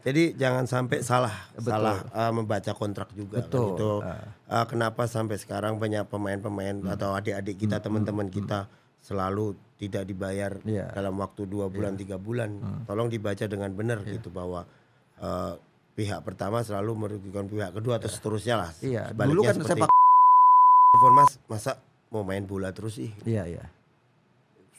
Jadi jangan sampai salah Betul. salah eh, uh, membaca kontrak juga Betul. kan itu. Uh. Ah. Uh, eh, kenapa sampai sekarang banyak pemain-pemain hmm. atau adik-adik kita, hmm. teman-teman hmm. kita hmm. selalu tidak dibayar yeah. dalam waktu dua bulan yeah. tiga bulan. Hmm. Tolong dibaca dengan benar yeah. gitu bahwa uh, pihak pertama selalu merugikan pihak kedua atau iya. seterusnya lah. Iya. Dulu kan sepak Mas masa mau main bola terus sih. Iya, iya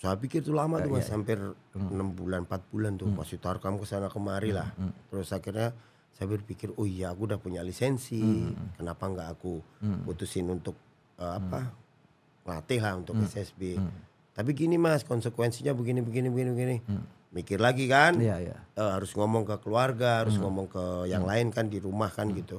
saya pikir itu lama ya, tuh mas, ya. hampir hmm. enam hmm. bulan, empat bulan tuh hmm. itu kamu ke sana kemari hmm, lah. Hmm, hmm. Terus akhirnya saya berpikir, oh iya aku udah punya lisensi, hmm. kenapa nggak aku hmm. putusin untuk uh, apa hmm. latih lah untuk hmm. SSB. Hmm. Tapi gini mas, konsekuensinya begini begini begini begini. Hmm. Mikir lagi kan, ya, ya. Uh, harus ngomong ke keluarga, harus hmm. ngomong ke yang hmm. lain kan di rumah kan hmm. gitu.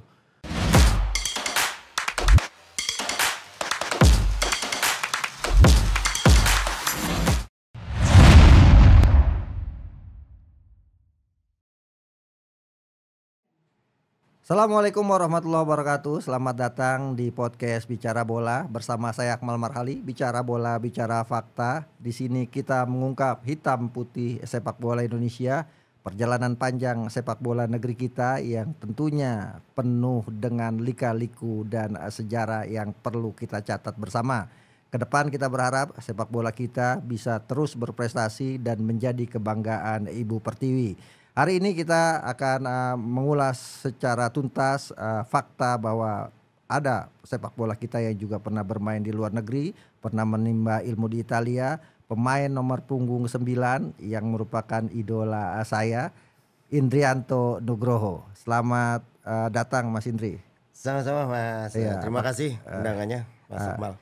Assalamualaikum warahmatullahi wabarakatuh. Selamat datang di podcast Bicara Bola bersama saya Akmal Marhali. Bicara bola, bicara fakta. Di sini kita mengungkap hitam putih sepak bola Indonesia, perjalanan panjang sepak bola negeri kita yang tentunya penuh dengan lika-liku dan sejarah yang perlu kita catat bersama. Kedepan kita berharap sepak bola kita bisa terus berprestasi dan menjadi kebanggaan Ibu Pertiwi. Hari ini kita akan uh, mengulas secara tuntas uh, fakta bahwa ada sepak bola kita yang juga pernah bermain di luar negeri, pernah menimba ilmu di Italia, pemain nomor punggung 9 yang merupakan idola saya, Indrianto Nugroho. Selamat uh, datang Mas Indri. Sama-sama Mas. Ya, Terima kasih undangannya Mas uh, Akmal.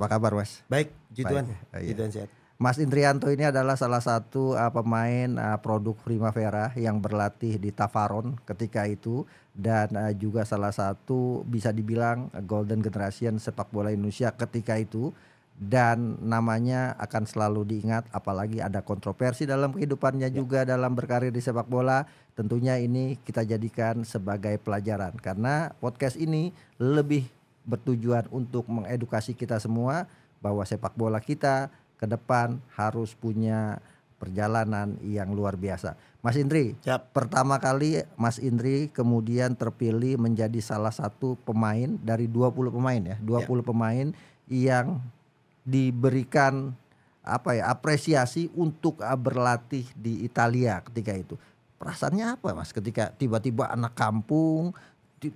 Apa kabar Mas? Baik, jituan. Jituan Uh, iya. sehat. Mas Indrianto ini adalah salah satu uh, pemain uh, produk Primavera yang berlatih di Tavaron ketika itu dan uh, juga salah satu bisa dibilang golden generation sepak bola Indonesia ketika itu dan namanya akan selalu diingat apalagi ada kontroversi dalam kehidupannya ya. juga dalam berkarir di sepak bola tentunya ini kita jadikan sebagai pelajaran karena podcast ini lebih bertujuan untuk mengedukasi kita semua bahwa sepak bola kita ke depan harus punya perjalanan yang luar biasa. Mas Indri, Yap. pertama kali Mas Indri kemudian terpilih menjadi salah satu pemain dari 20 pemain ya, 20 Yap. pemain yang diberikan apa ya apresiasi untuk ah, berlatih di Italia ketika itu. Perasaannya apa Mas ketika tiba-tiba anak kampung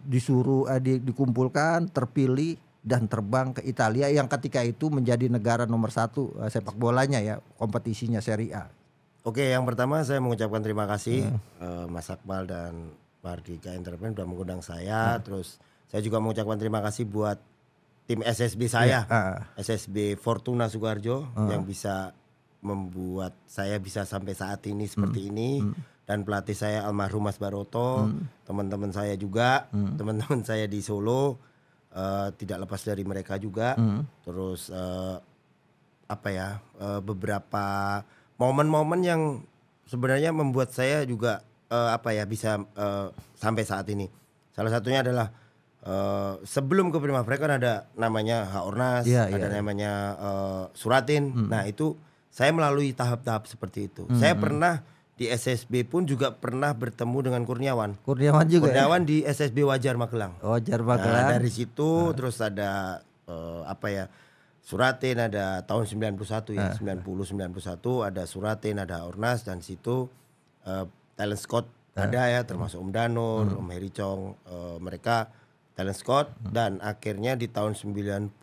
disuruh eh, dikumpulkan terpilih dan terbang ke Italia yang ketika itu menjadi negara nomor satu eh, sepak bolanya ya kompetisinya Serie A. Oke, yang pertama saya mengucapkan terima kasih hmm. Eh, Mas Akmal dan Mardika Entertainment sudah mengundang saya. Hmm. Terus saya juga mengucapkan terima kasih buat tim SSB saya, ya, ah. SSB Fortuna Sugarjo uh. Ah. yang bisa membuat saya bisa sampai saat ini hmm. seperti hmm. ini. Hmm. Dan pelatih saya almarhum Mas Baroto, hmm. teman-teman saya juga, hmm. teman-teman saya di Solo Eh, tidak lepas dari mereka juga. Mm. Terus uh, apa ya uh, beberapa momen-momen yang sebenarnya membuat saya juga uh, apa ya bisa uh, sampai saat ini. Salah satunya adalah uh, sebelum ke Prima kan ada namanya Haornas, yeah, ada yeah. Iya. namanya uh, Suratin. Mm. Nah, itu saya melalui tahap-tahap seperti itu. Mm Saya hmm. pernah di SSB pun juga pernah bertemu dengan Kurniawan. Kurniawan juga. Ya? Kurniawan ya? di SSB Wajar Magelang. Wajar Magelang. Nah, dari situ nah. terus ada uh, apa ya? Suratin ada tahun 91 ya, nah. 90 91 ada Suratin ada Ornas dan situ uh, talent scout nah. ada ya termasuk Om Danur, hmm. Om Heri Chong, uh, mereka talent scout hmm. dan akhirnya di tahun 92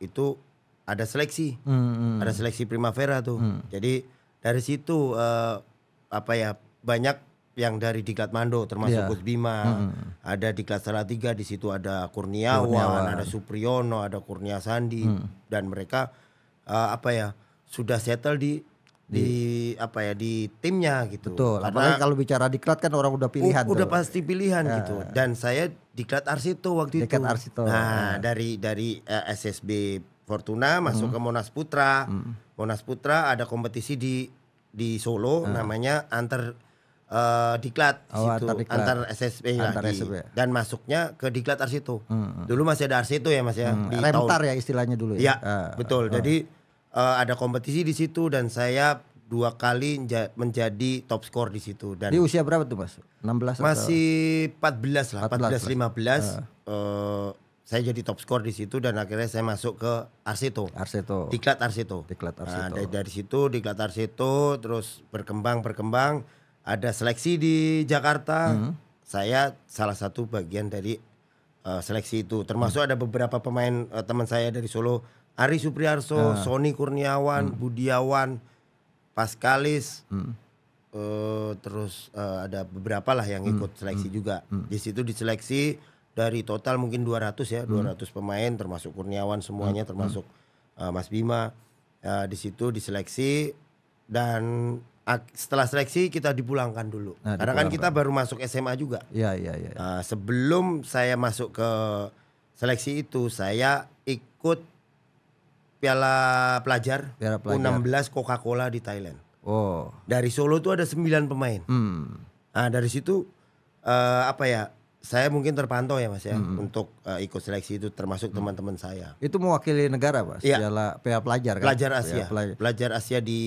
itu ada seleksi. Hmm, hmm. Ada seleksi Primavera tuh. Hmm. Jadi dari situ uh, apa ya banyak yang dari Diklat Mando termasuk yeah. Gus Bima, hmm. ada Diklat Salatiga di situ ada Kurniawan, Kurniawan, ada Supriyono, ada Kurnia Sandi hmm. dan mereka uh, apa ya sudah settle di di, di apa ya di timnya gitu. Betul. apalagi kalau bicara diklat kan orang udah pilihan. udah pasti pilihan ya. gitu. Nah. Dan saya diklat Arsito waktu diklat itu. Arsito. Nah, ya. dari dari uh, eh, SSB Fortuna masuk hmm. ke Monas Putra. Hmm. Monas Putra ada kompetisi di di Solo hmm. namanya antar uh, diklat oh, situ antar, diklat. antar SSB antar lagi SSB. dan masuknya ke diklat Arsito. Hmm. Dulu masih ada Arsito ya Mas ya. Hmm. Di Remtar tahun. ya istilahnya dulu ya. Ya, uh, betul. Uh. Jadi uh, ada kompetisi di situ dan saya dua kali menjadi top skor di situ dan di usia berapa tuh Mas? 16 Masih atau? 14 lah, 14, 14 15 uh. Uh, saya jadi top skor di situ dan akhirnya saya masuk ke Arseto. Arseto. Diklat Arseto. Diklat nah, Arseto. Nah, dari, dari situ Diklat Arseto terus berkembang berkembang ada seleksi di Jakarta. -hmm. Saya salah satu bagian dari uh, seleksi itu. Termasuk -hmm. ada beberapa pemain uh, teman saya dari Solo, Ari Supriarso, hmm. Ah. Sony Kurniawan, -hmm. Budiawan, Paskalis. -hmm. uh, terus uh, ada beberapa lah yang ikut hmm. seleksi -hmm. juga. -hmm. Di situ diseleksi dari total mungkin 200 ya, hmm. 200 pemain termasuk Kurniawan semuanya hmm. termasuk uh, Mas Bima uh, di situ diseleksi dan setelah seleksi kita dipulangkan dulu. Nah, Karena kan kita baru masuk SMA juga. Iya, iya, iya. Uh, sebelum saya masuk ke seleksi itu saya ikut Piala Pelajar, Piala Pelajar. U16 Coca-Cola di Thailand. Oh. Dari Solo itu ada 9 pemain. Hmm. Nah, dari situ uh, apa ya? saya mungkin terpantau ya mas ya hmm. untuk uh, ikut seleksi itu termasuk teman mm. teman-teman saya. Itu mewakili negara mas. Iya. Piala, pelajar, pelajar kan. Pelajar Asia. pelajar. pelajar Asia di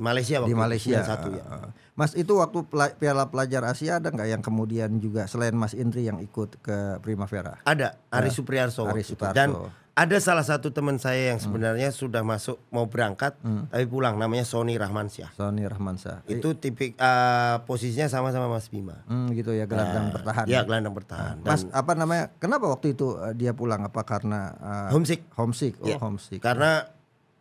Malaysia waktu di Malaysia satu eh, ya. Eh, mas itu waktu Piala Pelajar Asia ada nggak yang kemudian juga selain Mas Indri yang ikut ke Primavera? Ada Ari ya. Supriyarso. Ari Supriyarso. Dan ada salah satu teman saya yang hmm. sebenarnya hmm. sudah masuk mau berangkat hmm. tapi pulang namanya Sony Rahmansyah. Sony Rahmansyah. Itu tipik uh, posisinya sama-sama Mas Bima. Hmm, gitu ya gelandang nah, bertahan. Iya ya. gelandang bertahan. Nah, Mas Dan, apa namanya? Kenapa waktu itu uh, dia pulang? Apa karena uh, homesick? Homesick. Oh, yeah. homesick. Karena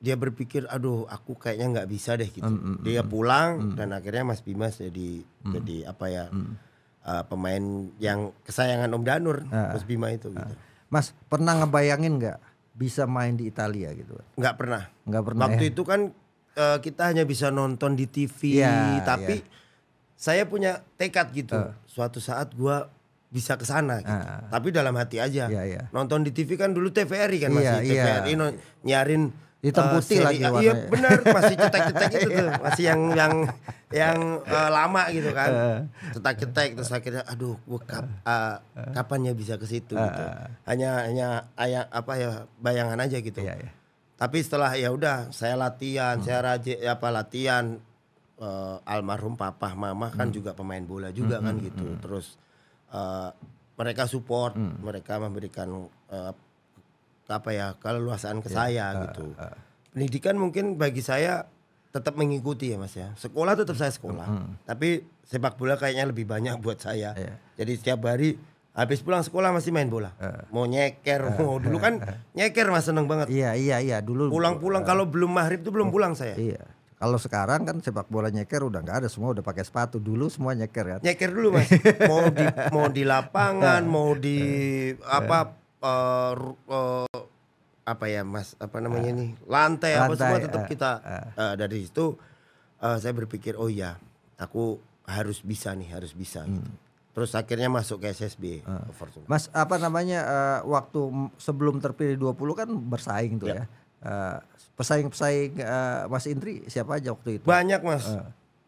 dia berpikir aduh aku kayaknya nggak bisa deh gitu mm, mm, dia hmm. pulang mm. dan akhirnya Mas Bimas jadi mm. jadi apa ya mm. uh, pemain yang kesayangan Om Danur uh, Mas Bima itu ah. gitu Mas pernah ngebayangin nggak bisa main di Italia gitu? Nggak pernah. Nggak pernah. Waktu ya. itu kan uh, kita hanya bisa nonton di TV, ya, iya. tapi ya. saya punya tekad gitu. Uh. Suatu saat gue bisa ke sana gitu. Uh. Tapi dalam hati aja. Ya, ya. Nonton di TV kan dulu TVRI kan masih ya, TVRI ya. nyarin hitam uh, putih lagi iya, warnanya. Iya benar, masih cetek-cetek itu tuh, masih yang yang yang uh, lama gitu kan. Eh. Cetek-cetek terus akhirnya aduh gue kap, uh, kapan ya bisa ke situ gitu. Hanya hanya ayah, apa ya bayangan aja gitu. Iya, iya. Tapi setelah ya udah saya latihan, hmm. saya rajin ya apa latihan uh, almarhum papa mama kan hmm. juga pemain bola juga hmm, kan hmm, gitu. Hmm. Terus uh, mereka support, hmm. mereka memberikan uh, apa ya kalau luasan ke yeah. saya uh, gitu. Uh, uh. Pendidikan mungkin bagi saya tetap mengikuti ya mas ya. Sekolah tetap hmm, saya sekolah, hmm, hmm. tapi sepak bola kayaknya lebih banyak buat saya. Yeah. Jadi setiap hari habis pulang sekolah masih main bola. Uh. Mau nyeker, uh. mau dulu kan nyeker mas seneng banget. Iya iya iya dulu. Pulang-pulang uh. kalau belum maghrib tuh belum oh, pulang saya. Iya. Kalau sekarang kan sepak bola nyeker udah nggak ada semua udah pakai sepatu dulu semua nyeker ya. Nyeker dulu mas. mau di mau di lapangan, mau di eh. apa eh uh, uh, apa ya mas apa namanya uh, ah. nih lantai, lantai apa semua tetap uh, kita uh, ah. uh, eh, dari situ uh, saya berpikir oh iya aku harus bisa nih harus bisa hmm. gitu. Terus akhirnya masuk ke SSB uh. Mas apa namanya uh, waktu sebelum terpilih 20 kan bersaing tuh yeah. ya. Uh, pesaing-pesaing uh, Mas Indri siapa aja waktu itu? Banyak Mas. Uh.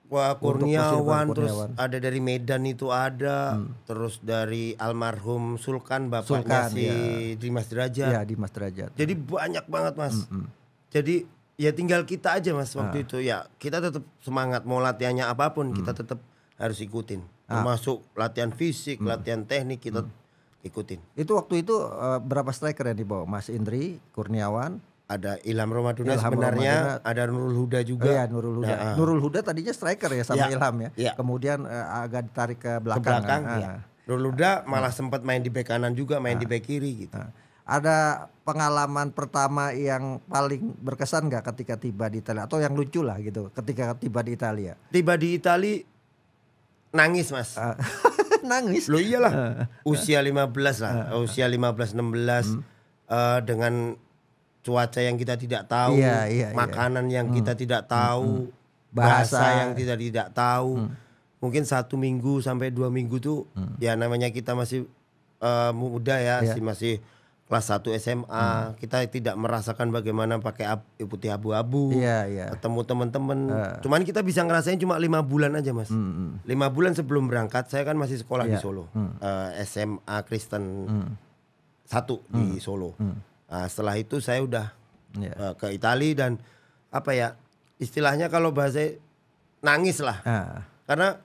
Wah Kurniawan, terus Kurniawan. ada dari Medan itu ada, hmm. terus dari almarhum Sulkan bapaknya Sulkan, si ya. Dimas Derajat. Ya Dimas Derajat. Jadi banyak banget mas. Hmm, hmm. Jadi ya tinggal kita aja mas waktu ah. itu ya kita tetap semangat mau latihannya apapun hmm. kita tetap harus ikutin ah. termasuk ah. latihan fisik, hmm. latihan teknik kita hmm. ikutin. Itu waktu itu uh, berapa striker yang dibawa Mas Indri Kurniawan? ada Ilham Romaduna Ilham sebenarnya, Romaduna. ada Nurul Huda juga. Oh iya, Nurul Huda. Nah, ah. Nurul Huda tadinya striker ya sama ya, Ilham ya. ya. Kemudian uh, agak ditarik ke belakang. Ke belakang kan? ya. Nurul Huda malah sempat main di bek kanan juga, main di bek kiri gitu. Ada pengalaman pertama yang paling berkesan nggak ketika tiba di Italia atau yang lucu lah gitu ketika tiba di Italia? Tiba di Italia nangis, Mas. Uh, nangis. Loh iyalah. Usia 15 lah, usia 15 16 hmm. uh, dengan cuaca yang kita tidak tahu, iya, iya, iya. makanan iya. yang hmm. kita tidak hmm, tahu, hmm. bahasa, bahasa yang kita tidak tahu. Hmm. Mungkin satu minggu sampai dua minggu tuh, hmm. ya namanya kita masih uh, muda ya, yeah. masih kelas 1 SMA hmm. kita tidak merasakan bagaimana pakai ab, putih abu-abu yeah, yeah. ketemu teman-teman uh. cuman kita bisa ngerasain cuma lima bulan aja mas hmm. hmm. lima bulan sebelum berangkat saya kan masih sekolah yeah. di iya. Solo hmm. uh, eh, SMA Kristen hmm. satu hmm. di Solo hmm Nah, setelah itu saya udah yeah. Iya. uh, ke Italia dan apa ya istilahnya kalau bahasa nangis lah uh. karena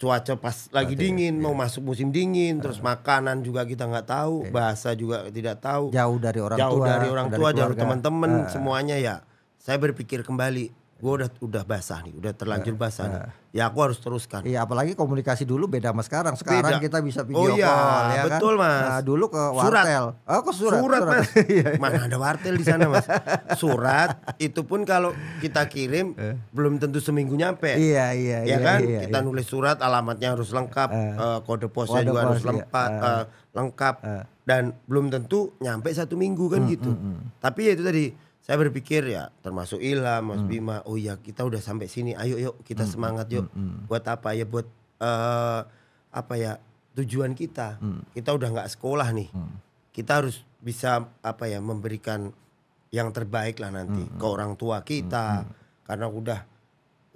cuaca pas lagi Berarti, dingin iya. mau masuk musim dingin uh. terus makanan juga kita nggak tahu okay. Iya. bahasa juga tidak tahu jauh dari orang jauh tua jauh dari orang tua dari jauh teman-teman uh. semuanya ya saya berpikir kembali gue udah udah basah nih, udah terlanjur eh, basah. Nah. Nih. Eh. Ya aku harus teruskan. Iya, apalagi komunikasi dulu beda sama sekarang. Sekarang beda. kita bisa video oh, iya, call, ya kan? betul kan? mas. Nah, dulu ke surat. wartel. Oh, ke surat. Surat, surat. mas. Iya, iya. Mana ada wartel di sana mas? Surat itu pun kalau kita kirim eh. belum tentu seminggu nyampe. Iya iya. Ya iya, kan, iya, kita iya. nulis surat, alamatnya harus lengkap, uh, uh, kode posnya juga harus iya. lengkap, uh, uh, lengkap uh. dan belum tentu nyampe satu minggu kan mm, gitu. Mm, mm. Tapi ya itu tadi saya berpikir ya termasuk Ilham, Mas hmm. Bima, oh ya kita udah sampai sini, ayo yuk kita hmm. semangat hmm, yuk. Hmm, hmm. Buat apa ya? Buat uh, apa ya? Tujuan kita. Hmm. Kita udah nggak sekolah nih. Hmm. Kita harus bisa apa ya? Memberikan yang terbaik lah nanti hmm. hmm. ke orang tua kita hmm. karena udah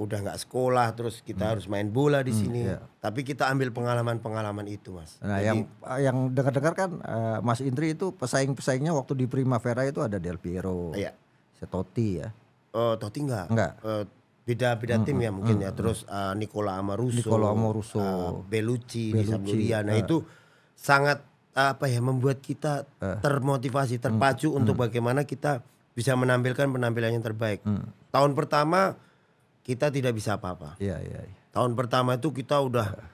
udah nggak sekolah terus kita hmm. harus main bola di hmm, sini. Iya. Tapi kita ambil pengalaman-pengalaman itu, Mas. Nah, Jadi, yang ah, yang dengar-dengar kan uh, Mas Indri itu pesaing-pesaingnya waktu di Primavera itu ada Del Piero. Iya. Setoti ya. Uh, eh, Toti enggak? Enggak. Uh, beda-beda hmm, tim hmm, ya mungkin hmm, ya. Hmm. Terus uh, Nicola Amoruso, Nicola Amoruso, uh, Belucci, Belucci di Sampdoria. Nah, uh. itu sangat apa ya membuat kita uh. termotivasi, hmm, terpacu uh. untuk uh. bagaimana kita bisa menampilkan penampilan yang terbaik. Uh. Tahun pertama kita tidak bisa apa-apa. Iya, iya, iya. Tahun pertama itu kita udah iya.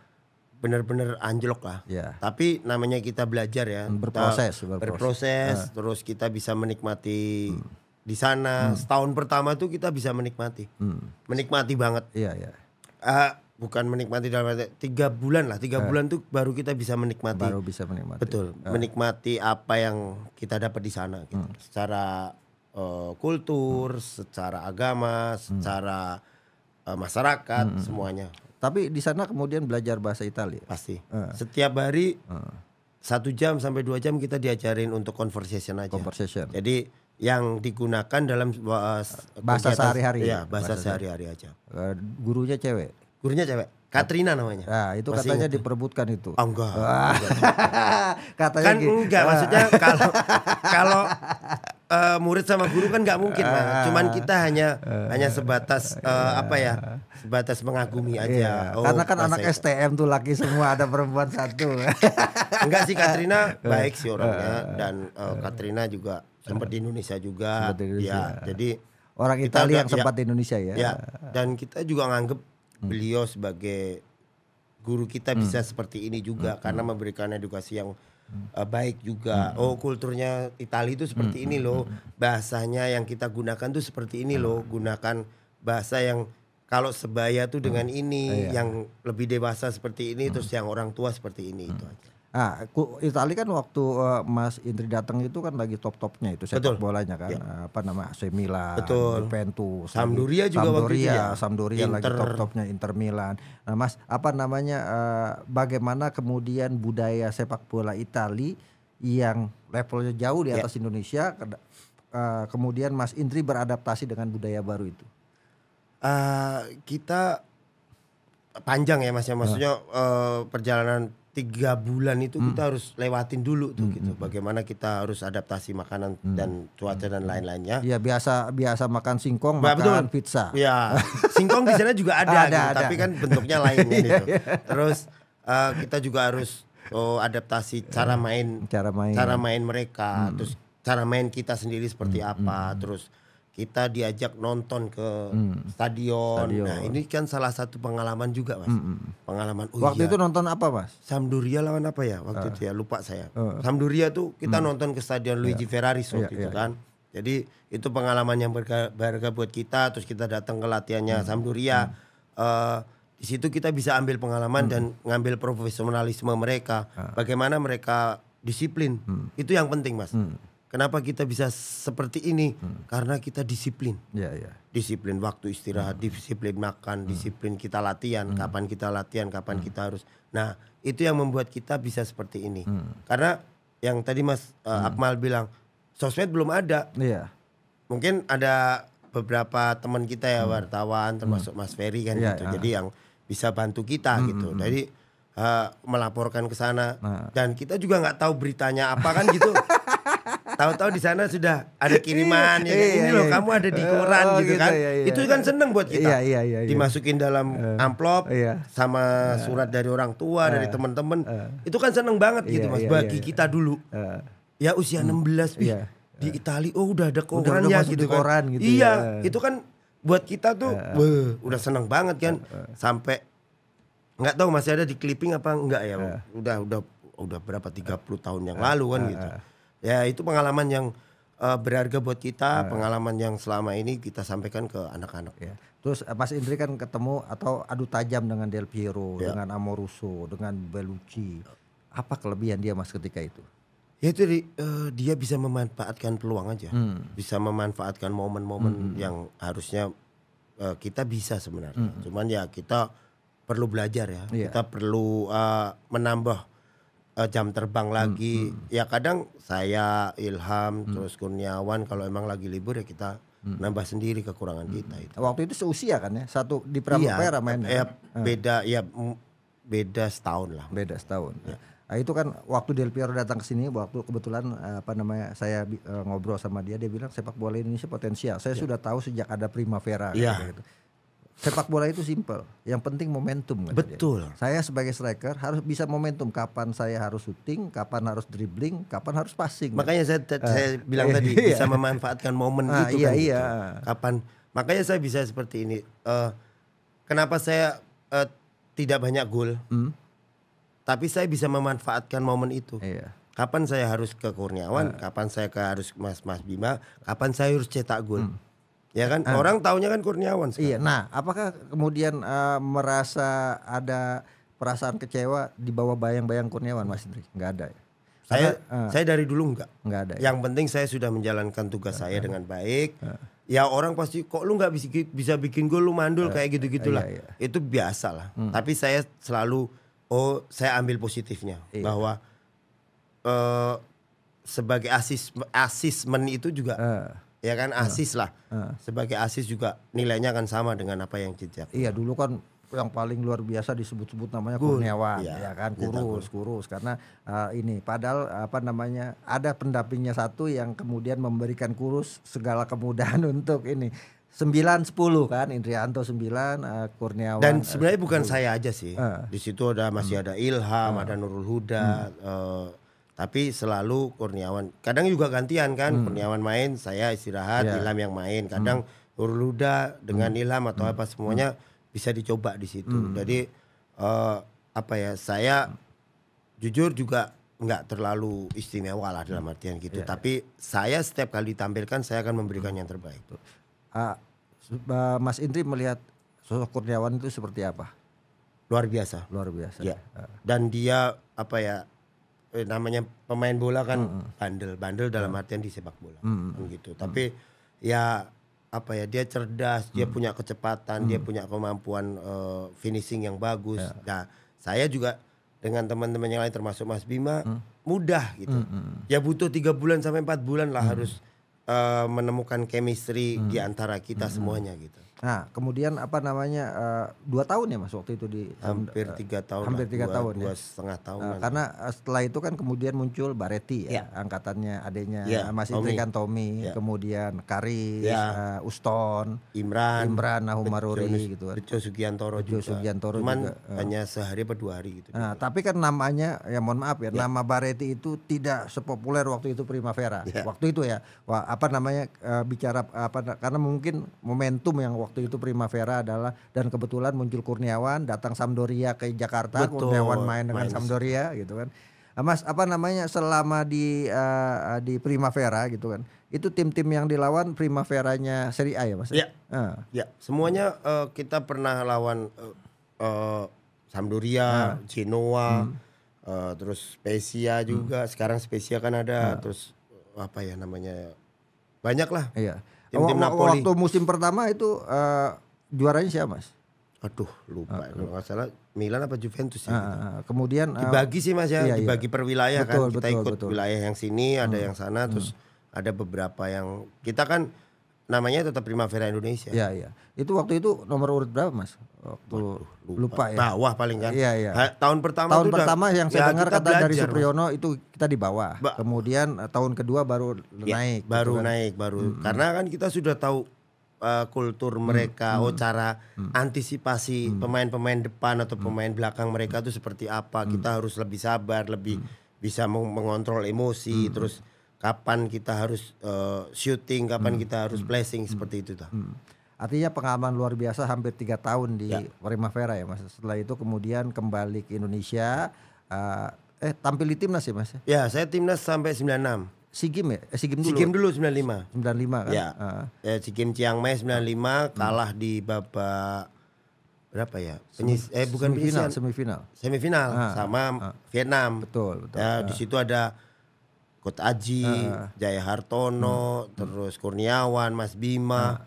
benar-benar anjlok lah. Iya. Tapi namanya kita belajar ya. Berproses, hmm, kita berproses. berproses nah. terus kita bisa menikmati hmm. di sana. Hmm. Setahun pertama itu kita bisa menikmati. Hmm. Menikmati banget. Iya, iya. Uh, bukan menikmati dalam arti tiga bulan lah tiga uh, bulan tuh baru kita bisa menikmati baru bisa menikmati betul uh, menikmati apa yang kita dapat di sana gitu. hmm. secara uh, kultur hmm. secara agama hmm. secara uh, masyarakat hmm. semuanya. Tapi di sana kemudian belajar bahasa Italia. Pasti. Uh. Setiap hari uh. satu jam sampai dua jam kita diajarin untuk conversation aja. Conversation. Jadi yang digunakan dalam uh, bahasa sehari-hari. Ya, bahasa, bahasa sehari-hari aja. Uh, gurunya cewek. Gurunya cewek. Katrina namanya. Nah, itu Masih katanya ingat. diperebutkan itu. Oh, enggak. Ah. enggak. katanya kan gitu. enggak, ah. maksudnya kalau kalau uh, murid sama guru kan enggak mungkin, Mas. Ah. Cuman kita hanya uh, hanya sebatas uh, apa ya? Sebatas mengagumi iya. aja. Iya. Oh, Karena kan anak itu. STM tuh laki semua, ada perempuan satu. enggak sih Katrina baik sih orangnya dan uh, Katrina juga sempat di Indonesia juga. Di Indonesia. Ya, jadi orang Italia yang sempat ya, di Indonesia ya. Ya. Dan kita juga nganggep Hmm. beliau sebagai guru kita hmm. bisa seperti ini juga hmm. karena memberikan edukasi yang uh, baik juga. Hmm. Oh, kulturnya Italia itu seperti hmm. ini loh. Bahasanya yang kita gunakan tuh seperti ini loh. Gunakan bahasa yang kalau sebaya tuh dengan ini, eh, yang lebih dewasa seperti ini, hmm. terus yang orang tua seperti ini hmm. itu aja. Ah, Itali kan waktu uh, Mas Indri datang itu kan lagi top-topnya itu sepak Betul. bolanya kan. Ya. Apa nama? AC Milan, Juventus, Sampdoria juga Sampdoria, waktu itu ya. Sampdoria Inter. lagi top-topnya Inter Milan. Nah, Mas, apa namanya uh, bagaimana kemudian budaya sepak bola Itali yang levelnya jauh di ya. atas ya. Indonesia uh, kemudian Mas Indri beradaptasi dengan budaya baru itu? Uh, kita panjang ya Mas ya maksudnya uh. Uh, perjalanan tiga bulan itu hmm. kita harus lewatin dulu tuh hmm. gitu. Hmm, hmm. Bagaimana kita harus adaptasi makanan hmm. dan hmm, cuaca dan lain-lainnya. Iya biasa biasa makan singkong, bah, makan betul. pizza. Iya singkong di sana juga ada, ada, gitu, ada. tapi kan bentuknya lain kan iya, gitu. Iya. Terus uh, kita juga harus oh adaptasi cara main cara main cara main mereka, hmm. terus cara main kita sendiri seperti hmm. apa, hmm. terus kita diajak nonton ke hmm. stadion. stadion. Nah, ini kan salah satu pengalaman juga, Mas. Hmm. hmm. Pengalaman Uya. Oh waktu iya. itu nonton apa, Mas? Sampdoria lawan apa ya? Waktu uh. itu ya lupa saya. Uh. Sampdoria tuh kita hmm. nonton ke stadion Luigi yeah. Ferrari waktu yeah, itu yeah. kan. Ya. Jadi itu pengalaman yang berharga buat kita. Terus kita datang ke latihannya hmm. Sampdoria. Hmm. Uh, di situ kita bisa ambil pengalaman hmm. dan ngambil profesionalisme mereka. Uh. Bagaimana mereka disiplin. Hmm. Itu yang penting, Mas. Hmm Kenapa kita bisa seperti ini? Hmm. Karena kita disiplin. Yeah, yeah. Disiplin waktu istirahat, hmm. disiplin makan, hmm. disiplin kita latihan, hmm. kapan kita latihan, kapan hmm. kita harus. Nah, itu yang membuat kita bisa seperti ini. Hmm. Karena yang tadi Mas uh, hmm. Akmal bilang, sosmed belum ada. Yeah. Mungkin ada beberapa teman kita ya hmm. wartawan hmm. termasuk hmm. Mas Ferry kan yeah, gitu. Yeah. Jadi yang bisa bantu kita hmm, gitu. Hmm, Jadi uh, melaporkan ke sana nah. dan kita juga nggak tahu beritanya apa kan gitu. Tahu-tahu di sana sudah ada kiriman ya, kan? iya, ini iya, loh kamu ada di koran oh, gitu, gitu kan. Iya, iya. Itu kan seneng buat kita. Iya, iya, iya, iya. Dimasukin dalam uh, amplop iya. sama uh, surat dari orang tua, uh, dari eh. teman-teman. Uh, itu kan seneng banget gitu, iya, gitu Mas iya, bagi iya, kita dulu. Uh, ya usia hmm, 16 iya, uh, di Italia, oh udah ada koran ya gitu kan. Koran, gitu iya, iya itu kan buat kita tuh uh, udah seneng banget kan uh, uh, sampai nggak tahu masih ada di clipping apa enggak ya. udah udah udah berapa 30 tahun yang lalu kan gitu ya itu pengalaman yang uh, berharga buat kita, nah. pengalaman yang selama ini kita sampaikan ke anak-anak. Ya. Terus eh, Mas Indri kan ketemu atau adu tajam dengan Del Piero, ya. dengan Amoruso, dengan Belucci. Apa kelebihan dia Mas ketika itu? Ya itu di, uh, dia bisa memanfaatkan peluang aja, hmm. bisa memanfaatkan momen-momen hmm. hmm. yang harusnya uh, kita bisa sebenarnya. Hmm. Cuman ya kita perlu belajar ya, ya. kita perlu uh, menambah uh, jam terbang hmm, lagi. Hmm, Ya kadang saya Ilham hmm. terus Kurniawan kalau emang lagi libur ya kita hmm. nambah sendiri kekurangan hmm. kita itu. Waktu itu seusia kan ya? Satu di Prima iya, main Ya, hmm. beda ya beda setahun lah. Beda setahun. Ya. ya. Nah, itu kan waktu Del Piero datang ke sini waktu kebetulan eh, apa namanya saya eh, ngobrol sama dia dia bilang sepak bola Indonesia potensial. Saya ya. sudah tahu sejak ada Primavera ya. gitu. Sepak bola itu simple. Yang penting momentum. Betul. Dia. Saya sebagai striker harus bisa momentum. Kapan saya harus syuting, kapan harus dribbling, kapan harus passing. Makanya saya, uh, saya bilang iya, tadi iya. bisa memanfaatkan momen ah, itu iya, kan. Iya. Gitu. Kapan? Makanya saya bisa seperti ini. Uh, kenapa saya uh, tidak banyak gol? Hmm? Tapi saya bisa memanfaatkan momen itu. Iya kapan saya harus ke Kurniawan, uh. kapan saya ke harus Mas Mas Bima, kapan saya harus cetak gol. Hmm. Ya kan uh, orang taunya kan Kurniawan. Sekarang. Iya. Nah, apakah kemudian uh, merasa ada perasaan kecewa di bawah bayang-bayang Kurniawan Mas Indri? Enggak ada ya. Saya uh, saya dari dulu enggak. Enggak ada. Ya? Yang penting saya sudah menjalankan tugas uh, saya dengan baik. Uh, ya orang pasti kok lu nggak bisa bisa bikin gol lu mandul kayak gitu-gitulah. iya, iya. Itu biasa lah. Hmm. Tapi saya selalu oh saya ambil positifnya iya. bahwa uh, sebagai asis asismen itu juga uh ya kan asis lah uh. sebagai asis juga nilainya akan sama dengan apa yang jejak iya dulu kan yang paling luar biasa disebut-sebut namanya Good. Kurniawan ya, ya kan kurus kurus karena uh, ini padahal apa namanya ada pendampingnya satu yang kemudian memberikan kurus segala kemudahan untuk ini sembilan sepuluh kan Indrianto sembilan uh, Kurniawan dan eh, sebenarnya uh, bukan saya aja sih uh. di situ ada masih hmm. ada Ilham uh. ada Nurul Huda hmm. uh, tapi selalu Kurniawan. Kadang juga gantian kan, hmm. Kurniawan main, saya istirahat, yeah. Ilham yang main. Hmm. Kadang hmm. Urluda dengan hmm. Ilham atau hmm. apa semuanya hmm. bisa dicoba di situ. Hmm. Jadi uh, apa ya, saya jujur juga nggak terlalu istimewa lah dalam hmm. artian gitu. Yeah. Iya. Tapi saya setiap kali ditampilkan saya akan memberikan yang terbaik. Uh, Mas Indri melihat sosok Kurniawan itu seperti apa? Luar biasa. Luar biasa. Iya. Ya. Ah. Dan dia apa ya? eh, namanya pemain bola kan hmm. bandel, bandel dalam artian di sepak bola hmm. kan gitu. Tapi hmm. ya apa ya dia cerdas, hmm. dia mm. punya kecepatan, hmm. dia mm. punya kemampuan uh, finishing yang bagus. Ya. Nah, saya juga dengan teman-teman yang lain termasuk Mas Bima hmm. mudah gitu. Hmm. Ya butuh tiga bulan sampai empat bulan lah hmm. harus uh, menemukan chemistry hmm. di antara kita hmm. semuanya gitu. Nah, kemudian apa namanya uh, dua tahun ya mas waktu itu di hampir eh, tiga tahun, hampir tiga dua, tahun, ya. dua ya. setengah tahun. Uh, karena setelah itu kan kemudian muncul Bareti ya, yeah. angkatannya adanya yeah. Ya, mas Indri kan Tommy, yeah. kemudian kari yeah. Ya. uh, Uston, Imran, Imran, Nahumaruri gitu. Kan. Bejo Sugiantoro Bejo juga. Sugiantoro Cuman Uh. hanya sehari atau dua hari gitu. Nah, tapi kan namanya ya mohon maaf ya, yeah. nama Bareti itu tidak sepopuler waktu itu Primavera. Yeah. Waktu itu ya, wah, apa namanya uh, bicara apa karena mungkin momentum yang waktu itu Primavera adalah dan kebetulan muncul Kurniawan datang Sampdoria ke Jakarta Betul. Kurniawan main dengan main. Sampdoria gitu kan ah, Mas apa namanya selama di uh, di Primavera gitu kan itu tim-tim yang dilawan Primaveranya Seri A ya Mas ya uh. ya semuanya uh, kita pernah lawan uh, uh, Sampdoria uh. Genoa hmm. uh, terus Spezia hmm. juga hmm. sekarang Spezia kan ada uh. terus apa ya namanya banyak lah iya tim-tim Napoli. Waktu musim pertama itu uh, juaranya siapa, Mas? Aduh, lupa. Uh, Kalau nggak salah Milan apa Juventus ya. Uh, gitu. Kemudian uh, dibagi sih Mas ya, iya, iya. dibagi per wilayah kan. betul, kan. Kita betul, ikut betul. wilayah yang sini, ada hmm. yang sana, terus hmm. ada beberapa yang kita kan namanya tetap Primavera Indonesia. Iya, iya. Itu waktu itu nomor urut berapa, Mas? Waktu lupa. lupa ya. Bawah paling kan. Iya, iya. tahun pertama Tahun pertama yang saya ya, dengar kata belajar, dari Supriyono itu kita di bawah. Ba Kemudian eh, tahun kedua baru ya, naik. Gitu baru gitu kan. naik, baru. Hmm. Karena kan kita sudah tahu uh, kultur mereka, hmm. oh cara hmm. antisipasi pemain-pemain hmm. depan atau pemain hmm. belakang mereka itu seperti apa. Hmm. Kita harus lebih sabar, lebih hmm. bisa meng mengontrol emosi, hmm. terus kapan kita harus uh, shooting, kapan hmm. kita harus hmm. blessing hmm. seperti itu tuh. Hmm. Artinya pengalaman luar biasa hampir tiga tahun di ya. Primavera ya mas. Setelah itu kemudian kembali ke Indonesia. Uh, eh tampil di timnas ya mas? Ya saya timnas sampai 96. Si Games ya? Eh, SEA Games dulu. Si lima. dulu 95. 95 kan? Ya. Uh. Eh, si Games Chiang Mai 95 hmm. kalah di bapak berapa ya? Penyis, eh bukan semifinal, penyisian. semifinal. Semifinal ah, sama ah, Vietnam. Betul, betul. Ya, ah. di situ ada Kut Aji, uh. Jaya Hartono, uh. Hmm. terus Kurniawan, Mas Bima,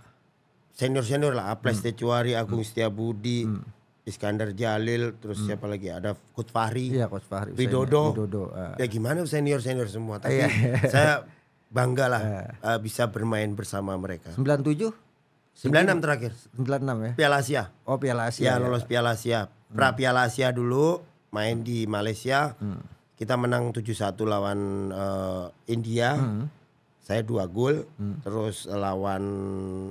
senior-senior lah, Aples hmm. Tecuari, Agung hmm. Setia Budi, uh. Hmm. Iskandar Jalil, terus uh. siapa lagi? Ada Kut Fahri, ya, Kut Fahri Widodo. Widodo uh. Ya gimana senior-senior semua, tapi iya. saya bangga lah uh. uh, bisa bermain bersama mereka. 97? 96 terakhir. 96 ya. Piala Asia. Oh, Piala Asia. Ya, ya. lolos Piala Asia. Pra Piala Asia dulu main di Malaysia. Hmm kita menang 7-1 lawan uh, India. Hmm. Saya dua gol. Hmm. Terus lawan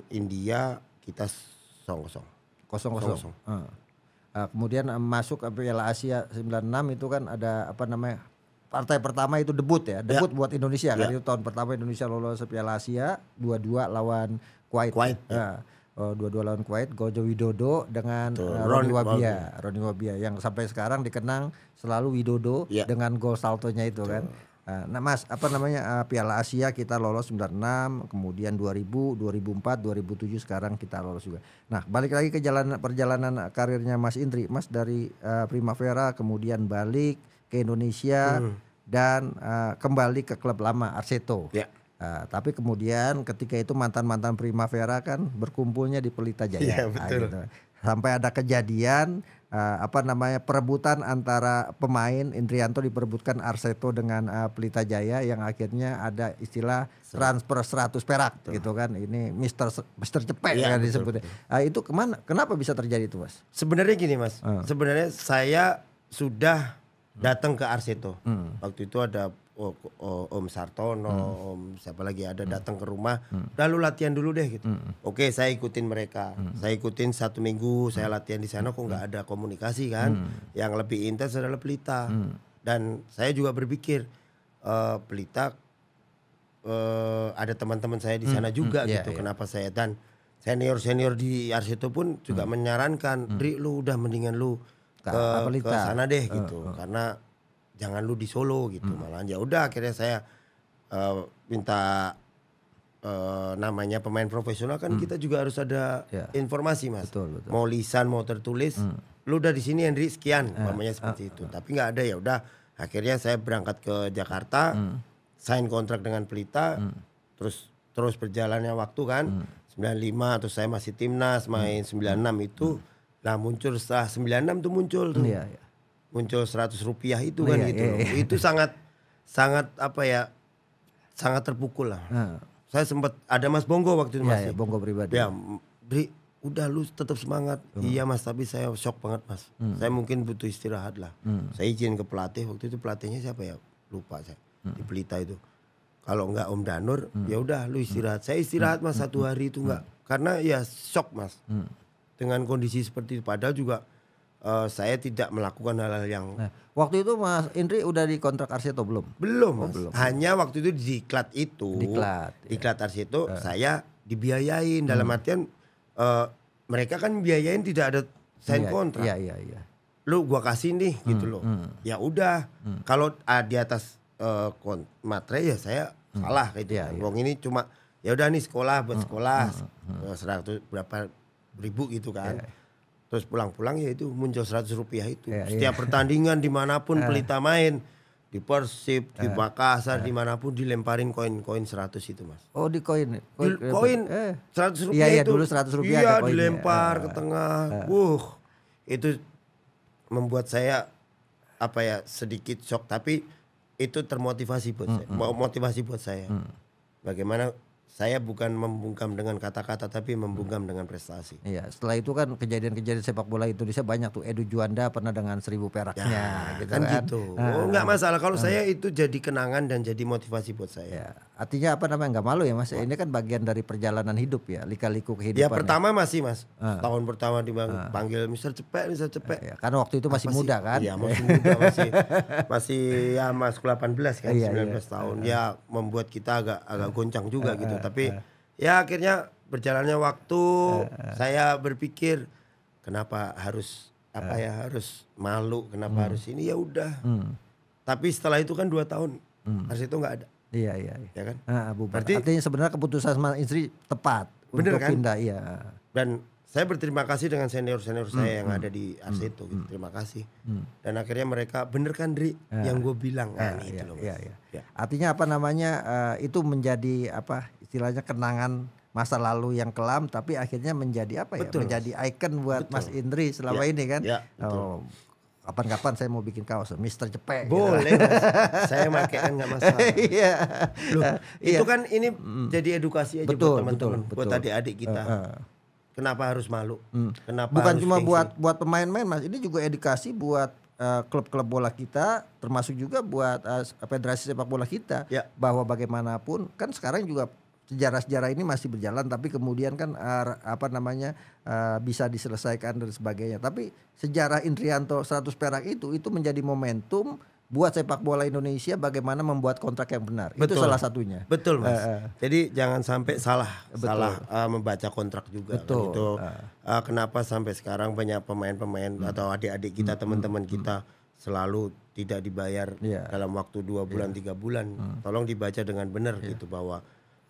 India kita 0-0. 0-0. Hmm. Uh, kemudian uh, masuk ke Piala Asia 96 itu kan ada apa namanya? Partai pertama itu debut ya, ya. debut ya. buat Indonesia kan. ya. kan itu tahun pertama Indonesia lolos Piala Asia 2-2 lawan Kuwait. Kuwait. Ah. Ya. Ya uh, dua-dua lawan Kuwait Gojo Widodo dengan uh, Roni Wabia Roni Wabia yang sampai sekarang dikenang selalu Widodo yeah. dengan gol saltonya itu Betul. kan eh, Nah, Mas, apa namanya uh, Piala Asia kita lolos 96, kemudian 2000, 2004, 2007 sekarang kita lolos juga. Nah, balik lagi ke jalan perjalanan karirnya Mas Indri. Mas dari uh, Primavera kemudian balik ke Indonesia hmm. dan uh, kembali ke klub lama Arseto. Yeah. Uh, tapi kemudian ketika itu mantan-mantan Primavera kan berkumpulnya di Pelita Jaya. Iya, nah, betul. Nah, gitu. Sampai ada kejadian uh, apa namanya perebutan antara pemain Indrianto diperebutkan Arseto dengan uh, Pelita Jaya yang akhirnya ada istilah transfer 100 perak betul. gitu kan ini Mister Mister cepet ya, kan disebutnya. Uh, itu kemana? Kenapa bisa terjadi itu mas? Sebenarnya gini mas, uh. sebenarnya saya sudah datang ke Arseto. Uh. Waktu itu ada Oh, oh, Om Sartono, hmm. Om siapa lagi ada hmm. datang ke rumah, hmm. lalu latihan dulu deh gitu. Hmm. Oke, saya ikutin mereka, hmm. saya ikutin satu minggu, saya hmm. latihan di sana kok nggak hmm. ada komunikasi kan? Hmm. Yang lebih intens adalah Pelita, hmm. dan saya juga berpikir uh, Pelita uh, ada teman-teman saya di hmm. sana hmm. juga hmm. gitu. Yeah. Kenapa saya dan senior senior di itu pun juga hmm. menyarankan, Dri lu udah mendingan lu ke, ke, ke sana deh uh, gitu, uh. karena jangan lu di Solo gitu hmm. malah ya udah akhirnya saya uh, minta uh, namanya pemain profesional kan hmm. kita juga harus ada ya. informasi mas betul, betul. mau lisan mau tertulis hmm. lu udah di sini Henry sekian eh, namanya eh, seperti itu tapi nggak ada ya udah akhirnya saya berangkat ke Jakarta hmm. sign kontrak dengan Pelita hmm. terus terus berjalannya waktu kan hmm. 95 terus saya masih timnas main hmm. 96 itu hmm. nah muncul setelah 96 tuh muncul hmm, tuh hmm, ya, ya muncul seratus rupiah itu oh, kan iya, gitu iya, iya. itu sangat sangat apa ya sangat terpukul lah Hmm. saya sempat ada Mas Bongo waktu itu ya, masih ya, Bonggo pribadi ya Bri udah lu tetap semangat hmm. iya Mas tapi saya shock banget Mas hmm. saya mungkin butuh istirahat lah hmm. saya izin ke pelatih waktu itu pelatihnya siapa ya lupa saya hmm. di Pelita itu kalau enggak Om Danur hmm. ya udah lu hmm. istirahat saya istirahat hmm. Mas hmm. satu hari itu enggak hmm. karena ya shock Mas hmm. dengan kondisi seperti itu padahal juga uh, saya tidak melakukan hal-hal yang nah, waktu itu Mas Indri udah di kontrak Arseto belum? Belum, oh, belum. Hanya waktu itu diklat itu. Diklat. Diklat ya. Arseto uh. Eh. saya dibiayain dalam hmm. artian uh, mereka kan biayain tidak ada sign ya, kontrak. Iya, iya, iya. Lu gua kasih nih hmm, gitu loh. Hmm. Ya udah, hmm. kalau uh, di atas uh, kon materai ya saya hmm. salah gitu. ya. iya. Wong ini cuma ya udah nih sekolah buat hmm, sekolah hmm, hmm, hmm. berapa ribu gitu kan. Iya, iya. Terus pulang-pulang ya itu muncul 100 rupiah itu. ya, Setiap iya. pertandingan dimanapun ah. Pelita main di Persib, di ah. Makassar, ah. dimanapun dilemparin koin-koin 100 itu mas. Oh di koin? Koin, ya? di koin eh. 100 rupiah itu. Iya dulu 100 rupiah Iya, iya dilempar ya. ke tengah. uh itu membuat saya apa ya sedikit shock tapi itu termotivasi buat mm -hmm. saya, hmm. motivasi buat saya. Mm. Bagaimana saya bukan membungkam dengan kata-kata tapi membungkam dengan prestasi. Iya, setelah itu kan kejadian-kejadian sepak bola itu bisa banyak tuh Edu Juanda pernah dengan seribu peraknya ya, gitu kan. kan. gitu. Nah, oh, enggak masalah kalau nah. saya itu jadi kenangan dan jadi motivasi buat saya. Ya. Artinya apa namanya nggak malu ya mas? Ini kan bagian dari perjalanan hidup ya, lika-liku kehidupan. Ya pertama masih mas, uh. tahun pertama dipanggil ah. uh. Mister Cepet, Mister Cepet. Uh, ah, ya. Karena waktu itu masih apa muda sih? kan? Iya masih muda, masih masih ya mas 18 kan, iya, 19 iya. tahun. Uh. Ya membuat kita agak agak goncang juga uh. gitu. Tapi uh. ya akhirnya berjalannya waktu, uh. saya berpikir kenapa harus apa ya harus malu, kenapa hmm. harus ini ya udah. Hmm. Tapi setelah itu kan dua tahun, hmm. harus itu nggak ada Iya, iya iya. Ya kan? Ah, ah bubar. Berarti, Artinya sebenarnya keputusan sama istri tepat bener untuk kan? pindah. Iya. Dan saya berterima kasih dengan senior-senior hmm, saya yang hmm, hmm. ada di AC hmm, itu. Gitu. Hmm. Terima kasih. Hmm. Dan akhirnya mereka bener kan Dri ya. yang gue bilang kan ah, ya, itu loh. Iya, iya. Ya. Artinya apa namanya uh, itu menjadi apa istilahnya kenangan masa lalu yang kelam tapi akhirnya menjadi apa ya? Betul. Menjadi ikon buat betul. Mas Indri selama ya, ini kan. Ya, oh, betul. Oh kapan-kapan saya mau bikin kaos Mister Jepang. Gitu. boleh gitu. mas. saya pakai kan nggak masalah iya yeah. iya. itu kan ini mm. jadi edukasi aja betul, buat teman-teman buat adik-adik kita uh, uh. kenapa harus malu mm. kenapa bukan cuma gengsi. buat buat pemain-pemain mas ini juga edukasi buat eh, klub-klub uh, bola kita termasuk juga buat uh, federasi sepak bola kita ya. bahwa bagaimanapun kan sekarang juga sejarah-sejarah ini masih berjalan tapi kemudian kan eh, apa namanya eh, bisa diselesaikan dan sebagainya. Tapi sejarah Indrianto 100 perak itu itu menjadi momentum buat sepak bola Indonesia bagaimana membuat kontrak yang benar. Betul. Itu salah satunya. Betul, Mas. Uh, uh. Jadi jangan sampai salah Betul. salah uh, membaca kontrak juga. Kan Betul. Kan? Itu uh. Uh, kenapa sampai sekarang banyak pemain-pemain hmm. atau adik-adik kita, hmm. teman-teman hmm. kita hmm. selalu tidak dibayar yeah. dalam waktu dua bulan, yeah. tiga bulan. Hmm. Tolong dibaca dengan benar yeah. gitu bahwa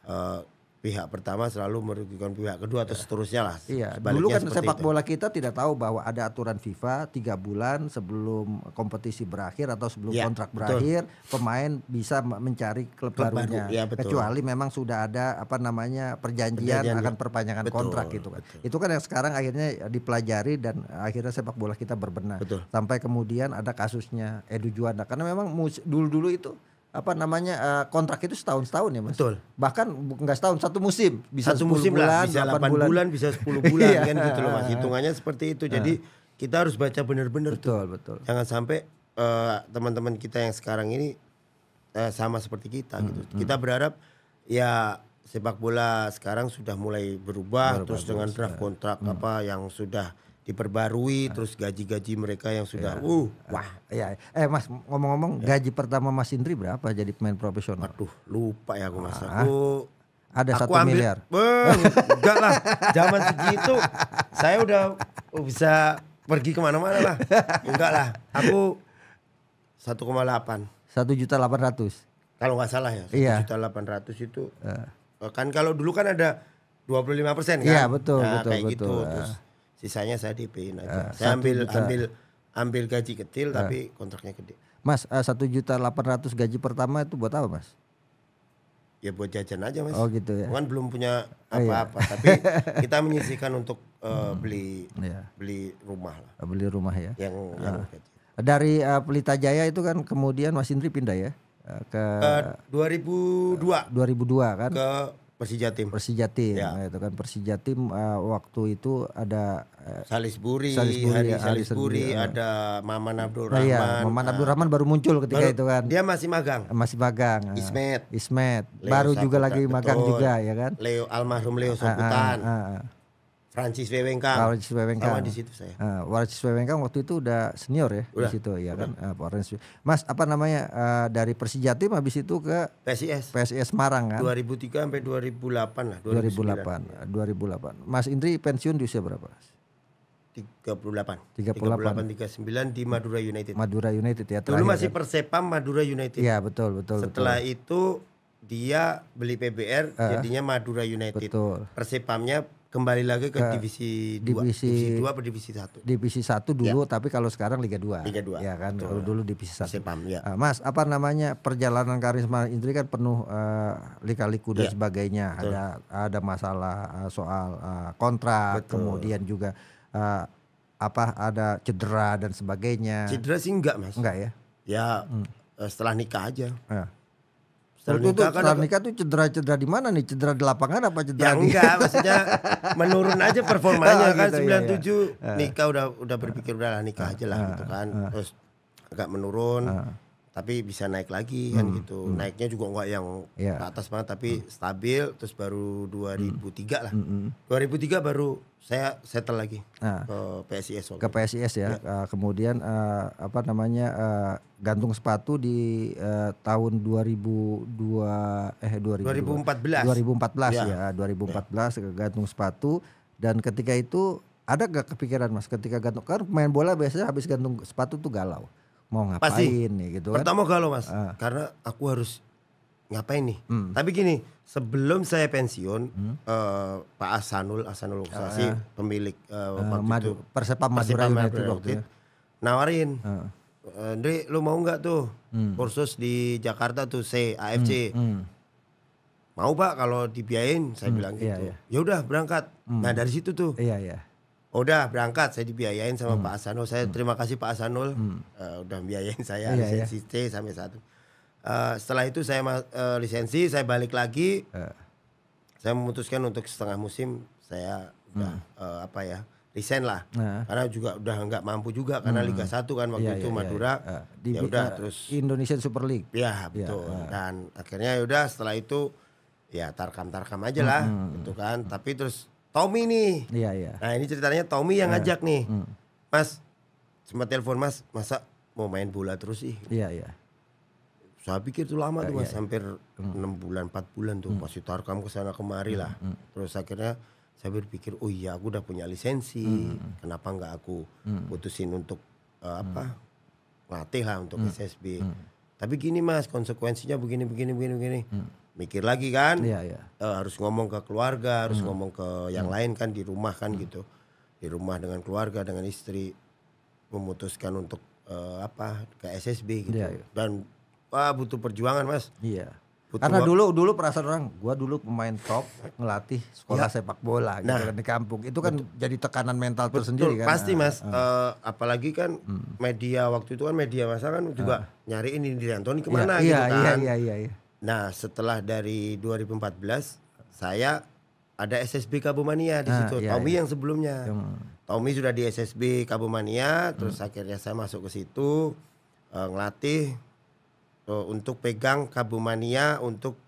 Eh, pihak pertama selalu merugikan pihak kedua atau seterusnya lah. Iya. Dulu kan sepak bola kita tidak tahu bahwa ada aturan FIFA tiga bulan sebelum kompetisi berakhir atau sebelum ya, kontrak berakhir pemain bisa mencari klub, klub barunya. Baru, ya, betul. Kecuali memang sudah ada apa namanya perjanjian, perjanjian akan perpanjangan betul, kontrak gitu kan. Betul. Itu kan yang sekarang akhirnya dipelajari dan akhirnya sepak bola kita berbenah. Betul. Sampai kemudian ada kasusnya Edu Juanda karena memang dulu-dulu itu apa namanya uh, kontrak itu setahun setahun ya mas. Betul. Bahkan nggak setahun satu musim bisa satu musim bulan, lah, bisa delapan bulan. bulan bisa sepuluh bulan iya. kan gitu loh mas. Hitungannya seperti itu. Ah. Jadi kita harus baca benar-benar betul tuh. betul. Jangan sampai teman eh, teman-teman kita yang sekarang ini uh, sama seperti kita hmm, gitu. Hmm. Kita berharap ya sepak bola sekarang sudah mulai berubah, berubah terus dengan draft nah. kontrak hmm. apa yang sudah diperbarui terus gaji-gaji mereka yang sudah ya. uh wah ya eh Mas ngomong-ngomong ya. gaji pertama Mas Indri berapa jadi pemain profesional? Aduh lupa ya aku Mas ah. aku ada satu miliar. enggak lah zaman segitu saya udah oh, bisa pergi kemana-mana lah enggak lah aku 1,8 satu juta delapan ratus kalau nggak salah ya iya. satu juta delapan ratus itu uh. kan kalau dulu kan ada 25 persen iya, kan? Iya betul nah, betul kayak gitu, betul. Gitu. Terus sisanya saya DP-in aja. Uh, saya ambil juta. ambil ambil gaji kecil uh. tapi ah. kontraknya gede. Mas, eh, satu juta delapan ratus gaji pertama itu buat apa, Mas? Ya buat jajan aja, Mas. Oh gitu ya. Kan belum punya apa-apa, oh, iya. tapi kita menyisihkan untuk uh, hmm. beli iya. beli rumah lah. Ah, beli rumah ya. Yang, uh. yang gaji. Gitu. Dari uh, Pelita Jaya itu kan kemudian Mas Indri pindah ya ke uh, 2002. 2002 kan? Ke Persija Tim. Persija Tim. Ya. Nah, itu kan Persija Tim uh, waktu itu ada uh, Salisbury, Salisbury, Hari ya, Salisbury, uh, ada Maman Abdul Rahman. Nah, iya, Maman uh, Abdul Rahman baru muncul ketika baru, itu kan. Dia masih magang. Masih magang. Eh. Ismet. Ismet. Leo baru Saputra, juga lagi betul. magang juga ya kan. Leo almarhum Leo ah, ah, Soputan. Uh, ah, uh, uh, uh. Francis Wewengkang. Francis Wewengkang. Lawan di situ saya. Uh, ah, Francis Wewengkang waktu itu udah senior ya udah, di situ ya udah. kan. Uh, Mas apa namanya uh, dari Persija Tim habis itu ke PSIS. PSIS Semarang kan. 2003 sampai 2008 lah. 2009. 2008. 2008. Mas Indri pensiun di usia berapa? 38. 38. 38 39 di Madura United. Madura United ya. Dulu masih ya. Persepam Madura United. Iya betul betul. Setelah betul. itu dia beli PBR uh, jadinya Madura United. Betul. Persepamnya kembali lagi ke, ke divisi 2 divisi, 2 atau divisi 1 divisi 1 ya. dulu ya. tapi kalau sekarang Liga 2 Liga 2 ya kan dulu, dulu divisi 1 Sepam, ya. uh, Mas apa namanya perjalanan karisma Indri kan penuh uh, lika-liku dan ya. sebagainya Betul. ada ada masalah uh, soal uh, kontrak Betul. kemudian juga uh, apa ada cedera dan sebagainya cedera sih enggak Mas enggak ya ya hmm. setelah nikah aja ya kalau nikah kan nikah tuh cedera-cedera di mana nih? Cedera di lapangan apa cedera? Ya di... enggak, maksudnya menurun aja performanya oh, kan gitu, 97 iya, iya. Ah. nikah udah udah berpikir udahlah nikah ah, aja lah gitu kan. Terus agak menurun tapi bisa naik lagi kan hmm, gitu. Hmm. Naiknya juga nggak yang yeah. Iya. atas banget tapi hmm. stabil terus baru 2003 hmm. lah. Hmm. 2003 hmm. baru saya settle lagi nah, ke PSIS. Ke PSIS ya. ya. Uh, kemudian uh, apa namanya uh, gantung sepatu di uh, tahun 2002 eh 2002, 2014. 2014 ya, ya 2014 ya. gantung sepatu dan ketika itu ada gak kepikiran Mas ketika gantung kan main bola biasanya habis gantung sepatu tuh galau mau ngapain Pasti. ya gitu kan. Pertama galau mas, uh. karena aku harus ngapain nih. Hmm. Tapi gini, sebelum saya pensiun, hmm. uh, Pak Asanul, Asanul Luksasi, ah. uh, pemilik uh, uh, Madu, itu, Persepa Madura itu waktu itu, nawarin, uh. Ah. uh Dri lu mau nggak tuh hmm. kursus di Jakarta tuh C, AFC. Hmm. Hmm. Mau pak kalau dibiayain, saya hmm. bilang iya, gitu. Iya. Ya udah berangkat. Hmm. Nah dari situ tuh. Iya, iya udah berangkat saya dibiayain sama hmm. Pak Asanul. saya hmm. terima kasih Pak Asanul hmm. uh, udah biayain saya yeah, iya. lisensi yeah. C sampai satu uh, eh, setelah itu saya uh, lisensi saya balik lagi uh. saya memutuskan untuk setengah musim saya udah hmm. uh, apa ya lisen lah uh. karena juga udah nggak mampu juga karena hmm. Liga Satu kan waktu yeah, itu yeah, iya. Madura yeah, yeah. ya udah uh, terus Indonesian Super League ya betul yeah, uh. dan akhirnya ya udah setelah itu ya tarkam tarkam aja lah hmm. hmm, hmm. gitu kan hmm. tapi terus Tommy nih. Iya iya. Nah ini ceritanya Tommy yang ngajak nih, mm. Mas. sempat telepon Mas, masa mau main bola terus sih? Iya iya. Saya pikir tuh lama iya, tuh mas, iya. hampir hmm. enam mm. bulan, 4 bulan tuh mm. masih taruh kamu ke sana kemari hmm, lah. Mm. Terus akhirnya saya berpikir, oh iya aku udah punya lisensi, mm. kenapa nggak aku mm. putusin untuk uh, apa latih lah untuk mm. SSB. Mm. Tapi gini mas, konsekuensinya begini begini begini begini. Mm mikir lagi kan Uh, harus ngomong ke keluarga harus hmm. ngomong ke yang hmm. lain kan di rumah kan hmm. gitu di rumah dengan keluarga dengan istri memutuskan untuk uh, apa ke SSB gitu ya, dan wah butuh perjuangan mas iya Karena dulu dulu perasaan orang, gua dulu pemain top, ngelatih sekolah ya. sepak bola gitu nah, kan di kampung. Itu kan betul. jadi tekanan mental betul, tersendiri kan. Pasti ah, Mas, uh, uh, apalagi kan hmm. media waktu itu kan media masa kan juga uh. nyariin di Antoni kemana ya, gitu iya, kan. Iya, iya, iya, iya. Nah, setelah dari 2014 saya ada SSB Kabumania di ah, situ. Ah, iya, Tommy iya. yang sebelumnya. Hmm. Tommy sudah di SSB Kabumania, terus hmm. akhirnya saya masuk ke situ uh, ngelatih uh, untuk pegang Kabumania untuk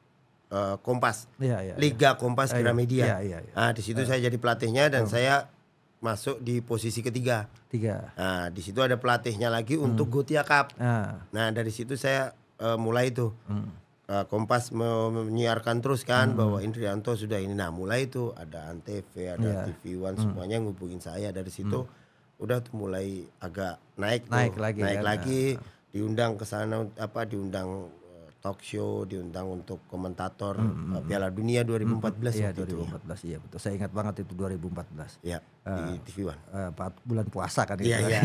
uh, Kompas. Ya, ya, Liga ya. Kompas iya, iya. Gramedia. Ya, ya, ya. Nah, di situ ya. saya jadi pelatihnya dan hmm. saya masuk di posisi ketiga. Tiga. Nah, di situ ada pelatihnya lagi hmm. untuk Gotia Cup. Ah. Nah, dari situ saya uh, mulai itu. Hmm uh, Kompas menyiarkan terus kan hmm. bahwa Indrianto sudah ini. Nah, mulai itu ada Antv, ada yeah. TV One, hmm. semuanya ngubungin saya dari situ hmm. udah tuh mulai agak naik naik tuh, lagi naik kan? lagi nah, nah. diundang ke sana apa diundang eh, talk show diundang untuk komentator mm -hmm. Piala Dunia 2014 hmm, hmm. iya, 2014 ya. iya betul saya ingat banget itu 2014 ya uh, di TV One uh, bulan puasa kan iya, itu iya.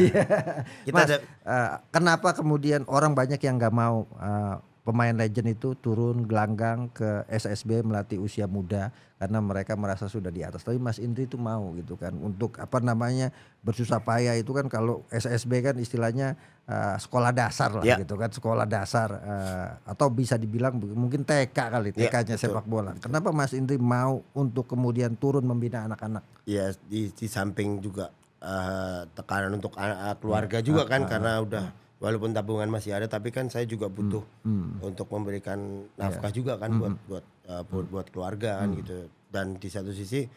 kita Mas, ada... uh, kenapa kemudian orang banyak yang nggak mau uh, pemain legend itu turun gelanggang ke SSB melatih usia muda karena mereka merasa sudah di atas. Tapi Mas Indri itu mau gitu kan untuk apa namanya bersusah payah itu kan kalau SSB kan istilahnya uh, sekolah dasar lah yeah. gitu kan sekolah dasar uh, atau bisa dibilang mungkin TK kali ya, TK-nya sepak bola. Kenapa Mas Indri mau untuk kemudian turun membina anak-anak? Ya di, di samping juga uh, tekanan untuk uh, keluarga juga ah, kan uh, karena ah. udah walaupun tabungan masih ada tapi kan saya juga hmm, butuh hmm. untuk memberikan iya. nafkah yeah. juga kan hmm. buat hmm. buat uh, buat, buat keluarga kan hmm. gitu dan di satu sisi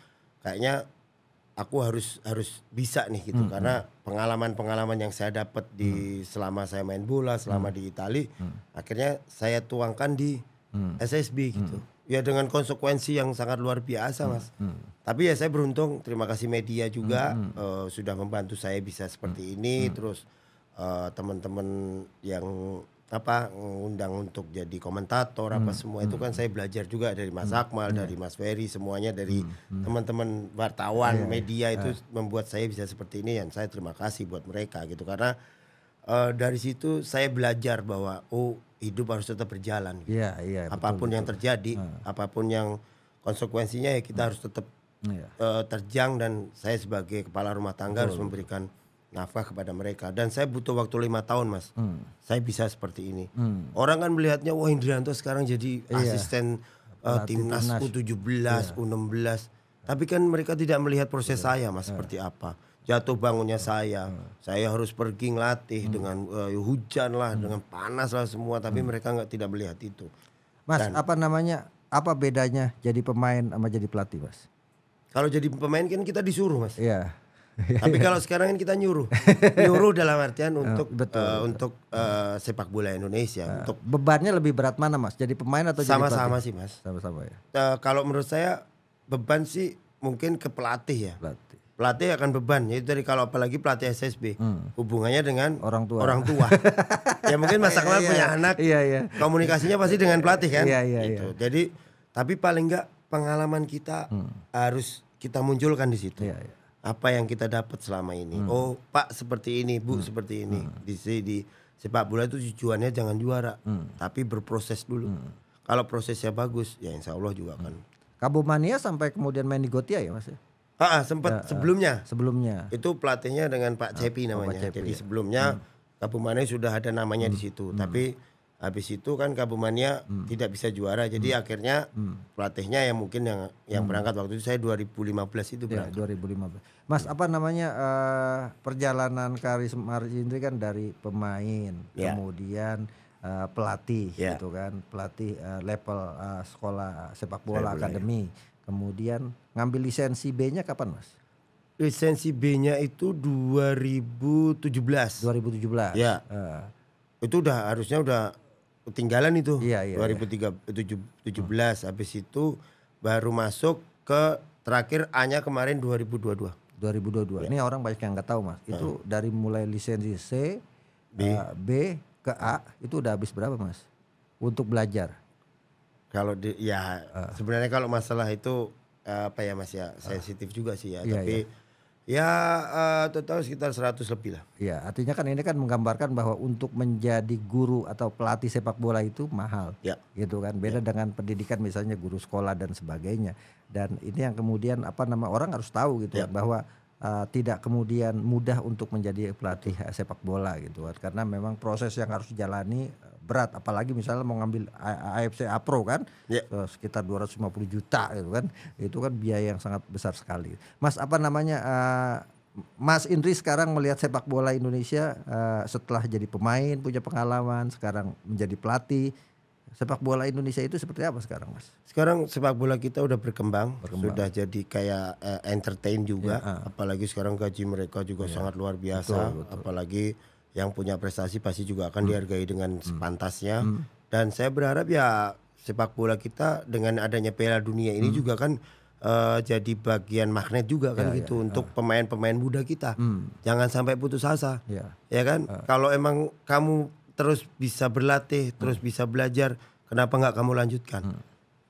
kayaknya aku harus harus bisa nih gitu hmm. karena pengalaman-pengalaman yang saya dapat di hmm. selama saya main bola selama hmm. di Italia hmm. akhirnya saya tuangkan di hmm. SSB gitu hmm ya dengan konsekuensi yang sangat luar biasa mas. hmm. Tapi ya saya beruntung, terima kasih media juga hmm. uh, sudah membantu saya bisa seperti hmm. ini. Hmm. Terus Eh, teman-teman yang apa undang untuk jadi komentator hmm. apa semua hmm. itu kan hmm. saya belajar juga dari Mas hmm. Akmal, hmm. dari Mas Ferry, semuanya dari hmm. hmm. teman-teman wartawan, yeah. Iya. media itu yeah. membuat saya bisa seperti ini dan saya terima kasih buat mereka gitu karena uh, dari situ saya belajar bahwa oh hidup harus tetap berjalan. Gitu. Yeah, iya, yeah, apapun betul, yang terjadi, ah. apapun yang konsekuensinya ya kita hmm. harus tetap yeah. terjang dan saya sebagai kepala rumah tangga betul. harus memberikan nafkah kepada mereka dan saya butuh waktu lima tahun mas hmm. saya bisa seperti ini hmm. orang kan melihatnya wah Indrianto sekarang jadi iya. asisten uh, timnas U17 iya. U16 tapi kan mereka tidak melihat proses iya. saya mas iya. seperti apa jatuh bangunnya iya. saya iya. saya harus pergi ngelatih hmm. dengan uh, hujan lah hmm. dengan panas lah semua tapi hmm. mereka nggak tidak melihat itu mas dan, apa namanya apa bedanya jadi pemain sama jadi pelatih mas kalau jadi pemain kan kita disuruh mas iya tapi kalau sekarang kan kita nyuruh, nyuruh dalam artian oh, untuk Betul. Uh, untuk uh, sepak bola Indonesia. Uh, untuk bebannya lebih berat mana mas? Jadi pemain atau sama-sama sih mas? Sama-sama ya. Uh, kalau menurut saya beban sih mungkin ke pelatih ya. Pelatih. Pelatih akan beban. Jadi dari kalau apalagi pelatih SSB hmm. hubungannya dengan orang tua. Orang tua. ya mungkin Mas Akmal iya, iya. punya anak. Iya, iya. Komunikasinya pasti dengan pelatih kan. Iya, iya, gitu. Iya. Jadi tapi paling enggak pengalaman kita hmm. harus kita munculkan di situ. Iya, iya apa yang kita dapat selama ini. Hmm. Oh, Pak seperti ini, Bu hmm. seperti ini. Hmm. Di, di sepak bola itu tujuannya jangan juara, hmm. tapi berproses dulu. Hmm. Kalau prosesnya bagus, ya Insya Allah juga hmm. akan. Kabumania sampai kemudian main di Gotia ya, Mas? Ya? Ah, ah, sempat ya, ah, sebelumnya. Sebelumnya. Itu pelatihnya dengan Pak ah, Cepi namanya. Pak Cepi, Jadi ya. sebelumnya hmm. Kabumania sudah ada namanya hmm. di situ, hmm. tapi habis itu kan Kabumannya hmm. tidak bisa juara jadi hmm. akhirnya hmm. pelatihnya yang mungkin yang yang hmm. berangkat waktu itu saya 2015 itu iya, berangkat. Ya, 2015. Mas hmm. apa namanya uh, perjalanan Karis Marjindri kan dari pemain ya. kemudian uh, pelatih ya. gitu kan pelatih uh, level uh, sekolah sepak bola iya. akademi ya. kemudian ngambil lisensi B-nya kapan Mas? Lisensi B-nya itu 2017. 2017. Ya. Uh. Itu udah harusnya udah ketinggalan itu. Iya, iya, 2017 iya. habis itu baru masuk ke terakhir hanya Dua kemarin 2022. 2022. Ya. Ini orang banyak yang nggak tahu, Mas. Itu uh. dari mulai lisensi C B. Uh, B ke A itu udah habis berapa, Mas? Untuk belajar. Kalau di ya uh. sebenarnya kalau masalah itu eh, apa ya Mas ya, sensitif uh. juga sih ya, iya, tapi iya Ya uh, total sekitar 100 lebih lah. Ya artinya kan ini kan menggambarkan bahwa untuk menjadi guru atau pelatih sepak bola itu mahal. Ya. Gitu kan beda ya. dengan pendidikan misalnya guru sekolah dan sebagainya. Dan ini yang kemudian apa nama orang harus tahu gitu ya. Kan? bahwa uh, tidak kemudian mudah untuk menjadi pelatih eh, sepak bola gitu karena memang proses yang harus dijalani eh, berat apalagi misalnya mau ngambil AFC Apro kan yeah. Ya. sekitar 250 juta gitu kan itu kan biaya yang sangat besar sekali Mas apa namanya uh, Mas Indri sekarang melihat sepak bola Indonesia uh, setelah jadi pemain punya pengalaman sekarang menjadi pelatih sepak bola Indonesia itu seperti apa sekarang, Mas? Sekarang sepak bola kita udah berkembang, berkembang. sudah jadi kayak uh, entertain juga, ya, uh. apalagi sekarang gaji mereka juga ya. sangat luar biasa, betul, betul. apalagi yang punya prestasi pasti juga akan hmm. dihargai dengan hmm. sepantasnya. Hmm. Dan saya berharap ya sepak bola kita dengan adanya Piala Dunia ini hmm. juga kan uh, jadi bagian magnet juga kan ya, gitu ya, untuk ya. pemain-pemain uh. muda kita. Hmm. Jangan sampai putus asa. Ya, ya kan? Uh. Kalau emang kamu terus bisa berlatih, hmm. terus bisa belajar, kenapa nggak kamu lanjutkan? Hmm.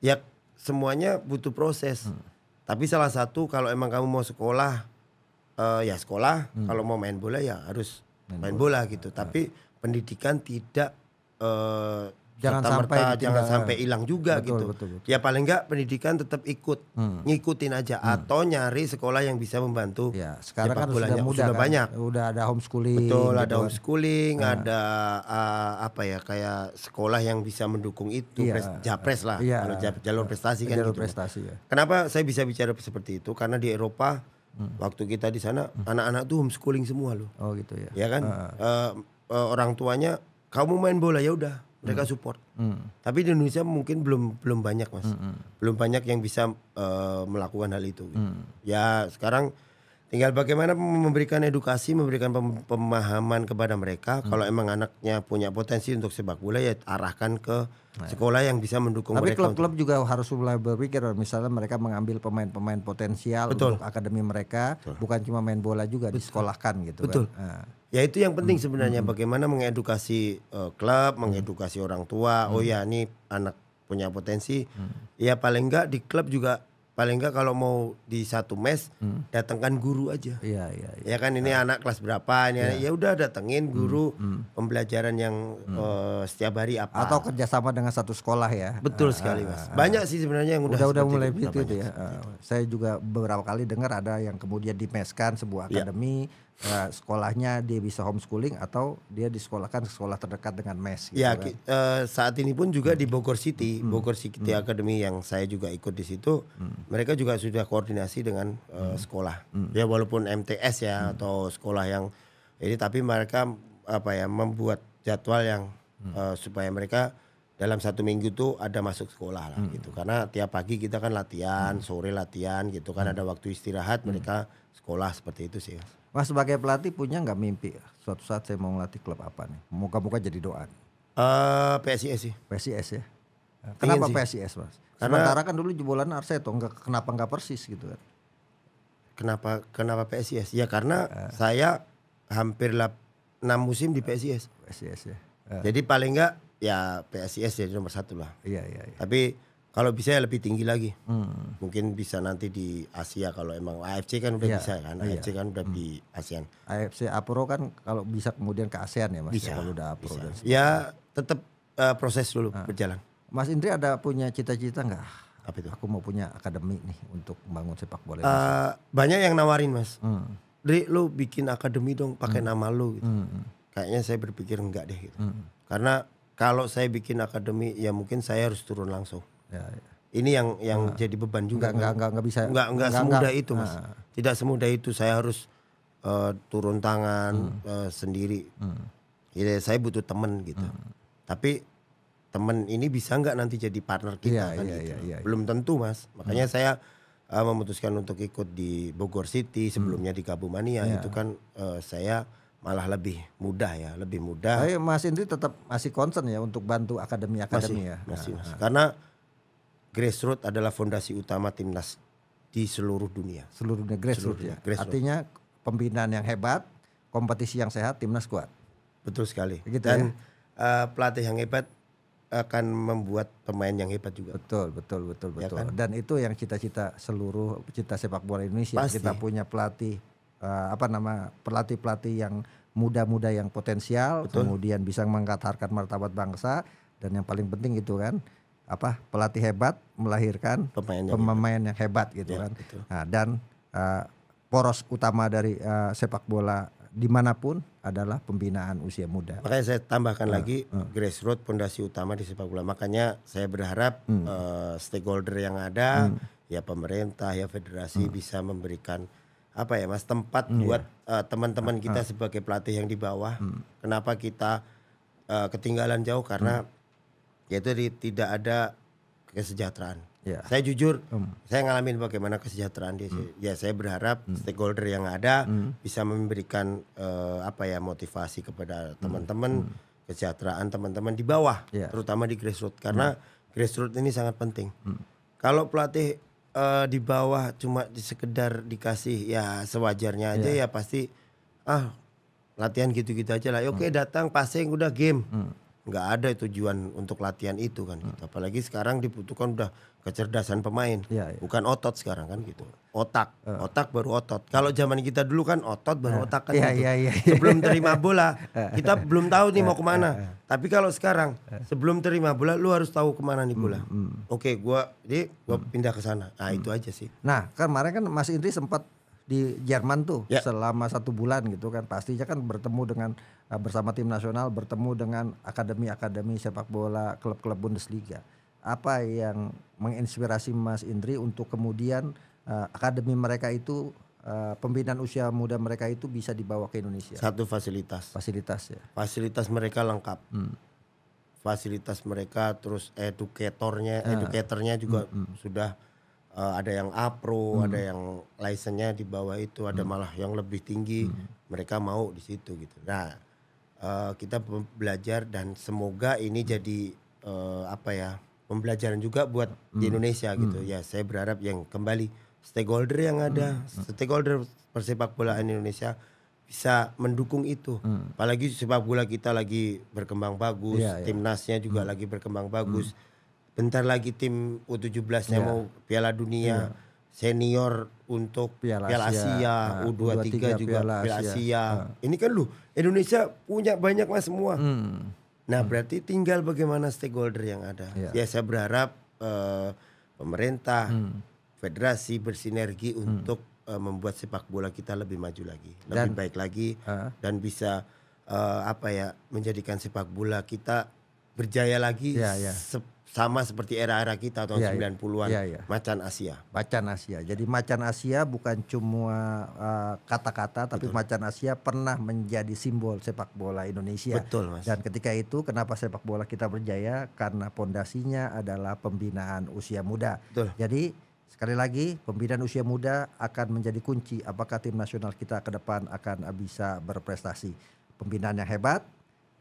Ya semuanya butuh proses. Hmm. Tapi salah satu kalau emang kamu mau sekolah, uh, ya sekolah. Hmm. Kalau mau main bola ya harus main, main bola, bola gitu. Hmm. Tapi pendidikan tidak uh, jangan serta sampai jangan sampai hilang juga betul, gitu. Betul, betul. Ya paling enggak pendidikan tetap ikut hmm. ngikutin aja hmm. atau nyari sekolah yang bisa membantu. Ya, sekarang kan sudah mudah sudah kan? banyak. Udah ada homeschooling. Betul, gitu ada kan. homeschooling, nah. ada uh, apa ya kayak sekolah yang bisa mendukung itu, ya. japres lah. Ya. Kalau jalur, jalur prestasi kan jalur gitu. prestasi ya. Kenapa saya bisa bicara seperti itu? Karena di Eropa hmm. waktu kita di sana hmm. anak-anak tuh homeschooling semua loh. Oh gitu ya. Ya kan? Uh. Uh, uh, orang tuanya kamu main bola ya udah mereka hmm. support. Hmm. Tapi di Indonesia mungkin belum belum banyak mas, hmm. hmm. belum banyak yang bisa uh, melakukan hal itu. Hmm. Ya sekarang Tinggal bagaimana memberikan edukasi, memberikan pemahaman kepada mereka hmm. kalau emang anaknya punya potensi untuk sepak bola ya arahkan ke nah, ya. sekolah yang bisa mendukung Tapi mereka. Tapi klub-klub juga harus mulai berpikir misalnya mereka mengambil pemain-pemain potensial Betul. untuk akademi mereka, Betul. bukan cuma main bola juga Betul. disekolahkan gitu Betul. kan. Nah. Ya itu yang penting hmm. sebenarnya hmm. bagaimana mengedukasi uh, klub, hmm. mengedukasi orang tua. Oh hmm. Oh ya, ini anak punya potensi. Hmm. Ya paling enggak di klub juga paling enggak kalau mau di satu mes hmm. datangkan guru aja. Iya, iya, iya. Ya kan ini nah. anak kelas berapa ini ya, ya udah datengin hmm, guru hmm. pembelajaran yang hmm. uh, setiap hari apa. Atau kerjasama dengan satu sekolah ya. Betul ah, sekali, Mas. Ah, ah. Banyak sih sebenarnya yang udah udah, udah mulai itu, itu ya. Itu. Saya juga beberapa kali dengar ada yang kemudian dimeskan sebuah iya. akademi ya uh, sekolahnya dia bisa homeschooling atau dia disekolahkan ke sekolah terdekat dengan mes. Gitu ya, kan? uh, saat ini pun juga hmm. di Bogor City, hmm. hmm. Bogor City hmm. Academy yang saya juga ikut di situ, hmm. mereka juga sudah koordinasi dengan uh, hmm. sekolah. Hmm. Ya walaupun MTS ya hmm. atau sekolah yang ini, tapi mereka apa ya membuat jadwal yang hmm. uh, supaya mereka dalam satu minggu tuh ada masuk sekolah lah hmm. gitu karena tiap pagi kita kan latihan hmm. sore latihan gitu kan hmm. ada waktu istirahat hmm. mereka sekolah seperti itu sih mas sebagai pelatih punya nggak mimpi suatu saat saya mau ngelatih klub apa nih muka-muka jadi doa uh, eh, PSIS sih PSIS ya iya kenapa Ingin PSIS mas karena, sementara kan dulu jebolan Arseto nggak kenapa nggak persis gitu kan kenapa kenapa PSIS ya karena uh. saya hampir lap, 6 musim di PSIS PSIS ya uh. jadi paling nggak ya PSIS jadi nomor satu lah. Iya iya. iya. Tapi kalau bisa ya lebih tinggi lagi. Hmm. Mungkin bisa nanti di Asia kalau emang AFC kan udah iya, bisa kan. Iya. AFC kan udah hmm. di ASEAN. AFC Apro kan kalau bisa kemudian ke ASEAN ya Mas. Ya, bisa, ya, kalau udah Apro bisa. dan sebagainya. Ya tetap uh, eh, proses dulu nah. berjalan. Mas Indri ada punya cita-cita enggak? Apa itu? Aku mau punya akademi nih untuk membangun sepak bola. Uh, banyak yang nawarin Mas. Hmm. Dri lu bikin akademi dong pakai hmm. nama lu gitu. Hmm. hmm. Kayaknya saya berpikir enggak deh gitu. Hmm. Karena kalau saya bikin akademi ya mungkin saya harus turun langsung. Ya, ya. Ini yang yang nah. jadi beban juga. Enggak enggak enggak bisa. Enggak enggak, semudah enggak. itu, Mas. Nah. Tidak semudah itu saya harus uh, turun tangan hmm. uh, sendiri. Hmm. Jadi saya butuh temen gitu. Hmm. Tapi temen ini bisa nggak nanti jadi partner kita ya, kan ya, gitu. Ya, ya, ya. Belum tentu, Mas. Makanya hmm. saya uh, memutuskan untuk ikut di Bogor City, sebelumnya hmm. di Kabumania ya. itu kan uh, saya malah lebih mudah ya, lebih mudah. Tapi Mas Indri tetap masih concern ya untuk bantu akademi-akademi masih, ya. Masih, nah, masih. Nah. Karena grassroots adalah fondasi utama timnas di seluruh dunia. Seluruh dunia grassroots ya. Grassroot. Artinya pembinaan yang hebat, kompetisi yang sehat, timnas kuat. Betul sekali. Begitu Dan ya? uh, pelatih yang hebat akan membuat pemain yang hebat juga. Betul, betul, betul, ya betul. Ya kan? Dan itu yang cita-cita seluruh cita sepak bola Indonesia. Pasti. Kita punya pelatih uh, apa nama pelatih-pelatih yang muda-muda yang potensial, Betul. kemudian bisa mengangkat martabat bangsa dan yang paling penting itu kan apa pelatih hebat melahirkan pemain yang, pemain yang hebat gitu ya, kan. Nah, dan uh, poros utama dari uh, sepak bola dimanapun adalah pembinaan usia muda. Makanya saya tambahkan uh, lagi uh. grassroots pondasi utama di sepak bola. Makanya saya berharap hmm. uh, stakeholder yang ada hmm. ya pemerintah ya federasi hmm. bisa memberikan apa ya mas tempat hmm, buat iya. uh, teman-teman ah, kita ah. sebagai pelatih yang di bawah hmm. kenapa kita uh, ketinggalan jauh karena hmm. yaitu di, tidak ada kesejahteraan yeah. saya jujur hmm. saya ngalamin bagaimana kesejahteraan dia hmm. ya saya berharap hmm. stakeholder yang ada hmm. bisa memberikan uh, apa ya motivasi kepada hmm. teman-teman hmm. kesejahteraan teman-teman di bawah yeah. terutama di grassroots karena hmm. grassroots ini sangat penting hmm. kalau pelatih uh, di bawah cuma di sekedar dikasih ya sewajarnya aja yeah. ya pasti ah latihan gitu-gitu aja lah. Ya, oke okay, hmm. datang passing udah game. Hmm nggak ada tujuan untuk latihan itu kan gitu. Apalagi sekarang dibutuhkan udah kecerdasan pemain, ya, ya. bukan otot sekarang kan gitu. Otak, uh. otak baru otot. Kalau zaman kita dulu kan otot baru uh. otak kan ya, gitu. Ya, ya, ya. Sebelum terima bola kita belum tahu nih mau kemana. Uh, Tapi kalau sekarang sebelum terima bola lu harus tahu kemana nih hmm, bola. Hmm, hmm. Oke, gua jadi gua hmm. pindah ke sana. Nah, hmm. itu aja sih. Nah, kan kemarin kan Mas Indri sempat di Jerman tuh yeah. selama satu bulan gitu kan pastinya kan bertemu dengan Nah, bersama tim nasional bertemu dengan akademi-akademi sepak bola klub-klub Bundesliga. Apa yang menginspirasi Mas Indri untuk kemudian uh, akademi mereka itu uh, pembinaan usia muda mereka itu bisa dibawa ke Indonesia? Satu fasilitas. Fasilitas ya. Fasilitas mereka lengkap. Hmm. Fasilitas mereka terus edukatornya, uh. edukatornya juga hmm, hmm. sudah uh, ada yang apro, hmm. ada yang lisensinya di bawah itu, ada hmm. malah yang lebih tinggi. Hmm. Mereka mau di situ gitu. Nah, Eh, kita belajar dan semoga ini jadi uh, apa ya pembelajaran juga buat hmm. di Indonesia gitu. hmm. gitu ya saya berharap yang kembali stakeholder yang ada hmm. hmm. stakeholder persepak bolaan Indonesia bisa mendukung itu hmm. apalagi sepak bola kita lagi berkembang bagus yeah, iya. timnasnya yeah. juga hmm. lagi berkembang bagus hmm. bentar lagi tim U17 nya yeah. mau Piala Dunia yeah senior untuk Piala, Piala Asia, nah, U23 juga Piala Asia. Piala Asia. Nah. Ini kan lu Indonesia punya banyak mas semua. Hmm. Nah hmm. berarti tinggal bagaimana stakeholder yang ada. Ya, ya saya berharap uh, pemerintah, hmm. federasi bersinergi hmm. untuk uh, membuat sepak bola kita lebih maju lagi, dan, lebih baik lagi, uh. dan bisa uh, apa ya menjadikan sepak bola kita berjaya lagi. Yeah, iya, iya. yeah sama seperti era-era kita tahun ya, 90-an ya, ya. macan Asia. Macan Asia. Jadi macan Asia bukan cuma eh, kata-kata uh, tapi Betul. macan Asia pernah menjadi simbol sepak bola Indonesia. Betul, Mas. Dan ketika itu kenapa sepak bola kita berjaya? Karena pondasinya adalah pembinaan usia muda. Betul. Jadi Sekali lagi, pembinaan usia muda akan menjadi kunci apakah tim nasional kita ke depan akan bisa berprestasi. Pembinaan yang hebat,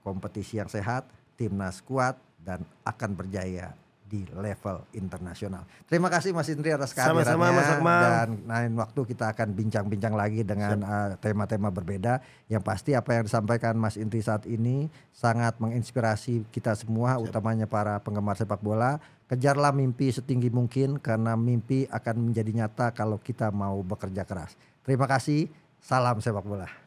kompetisi yang sehat, timnas kuat, dan akan berjaya di level internasional. Terima kasih Mas Indri atas kehadirannya dan lain waktu kita akan bincang-bincang lagi dengan tema eh, tema-tema berbeda. Yang pasti apa yang disampaikan Mas Indri saat ini sangat menginspirasi kita semua, Siap. utamanya para penggemar sepak bola. Kejarlah mimpi setinggi mungkin karena mimpi akan menjadi nyata kalau kita mau bekerja keras. Terima kasih. Salam sepak bola.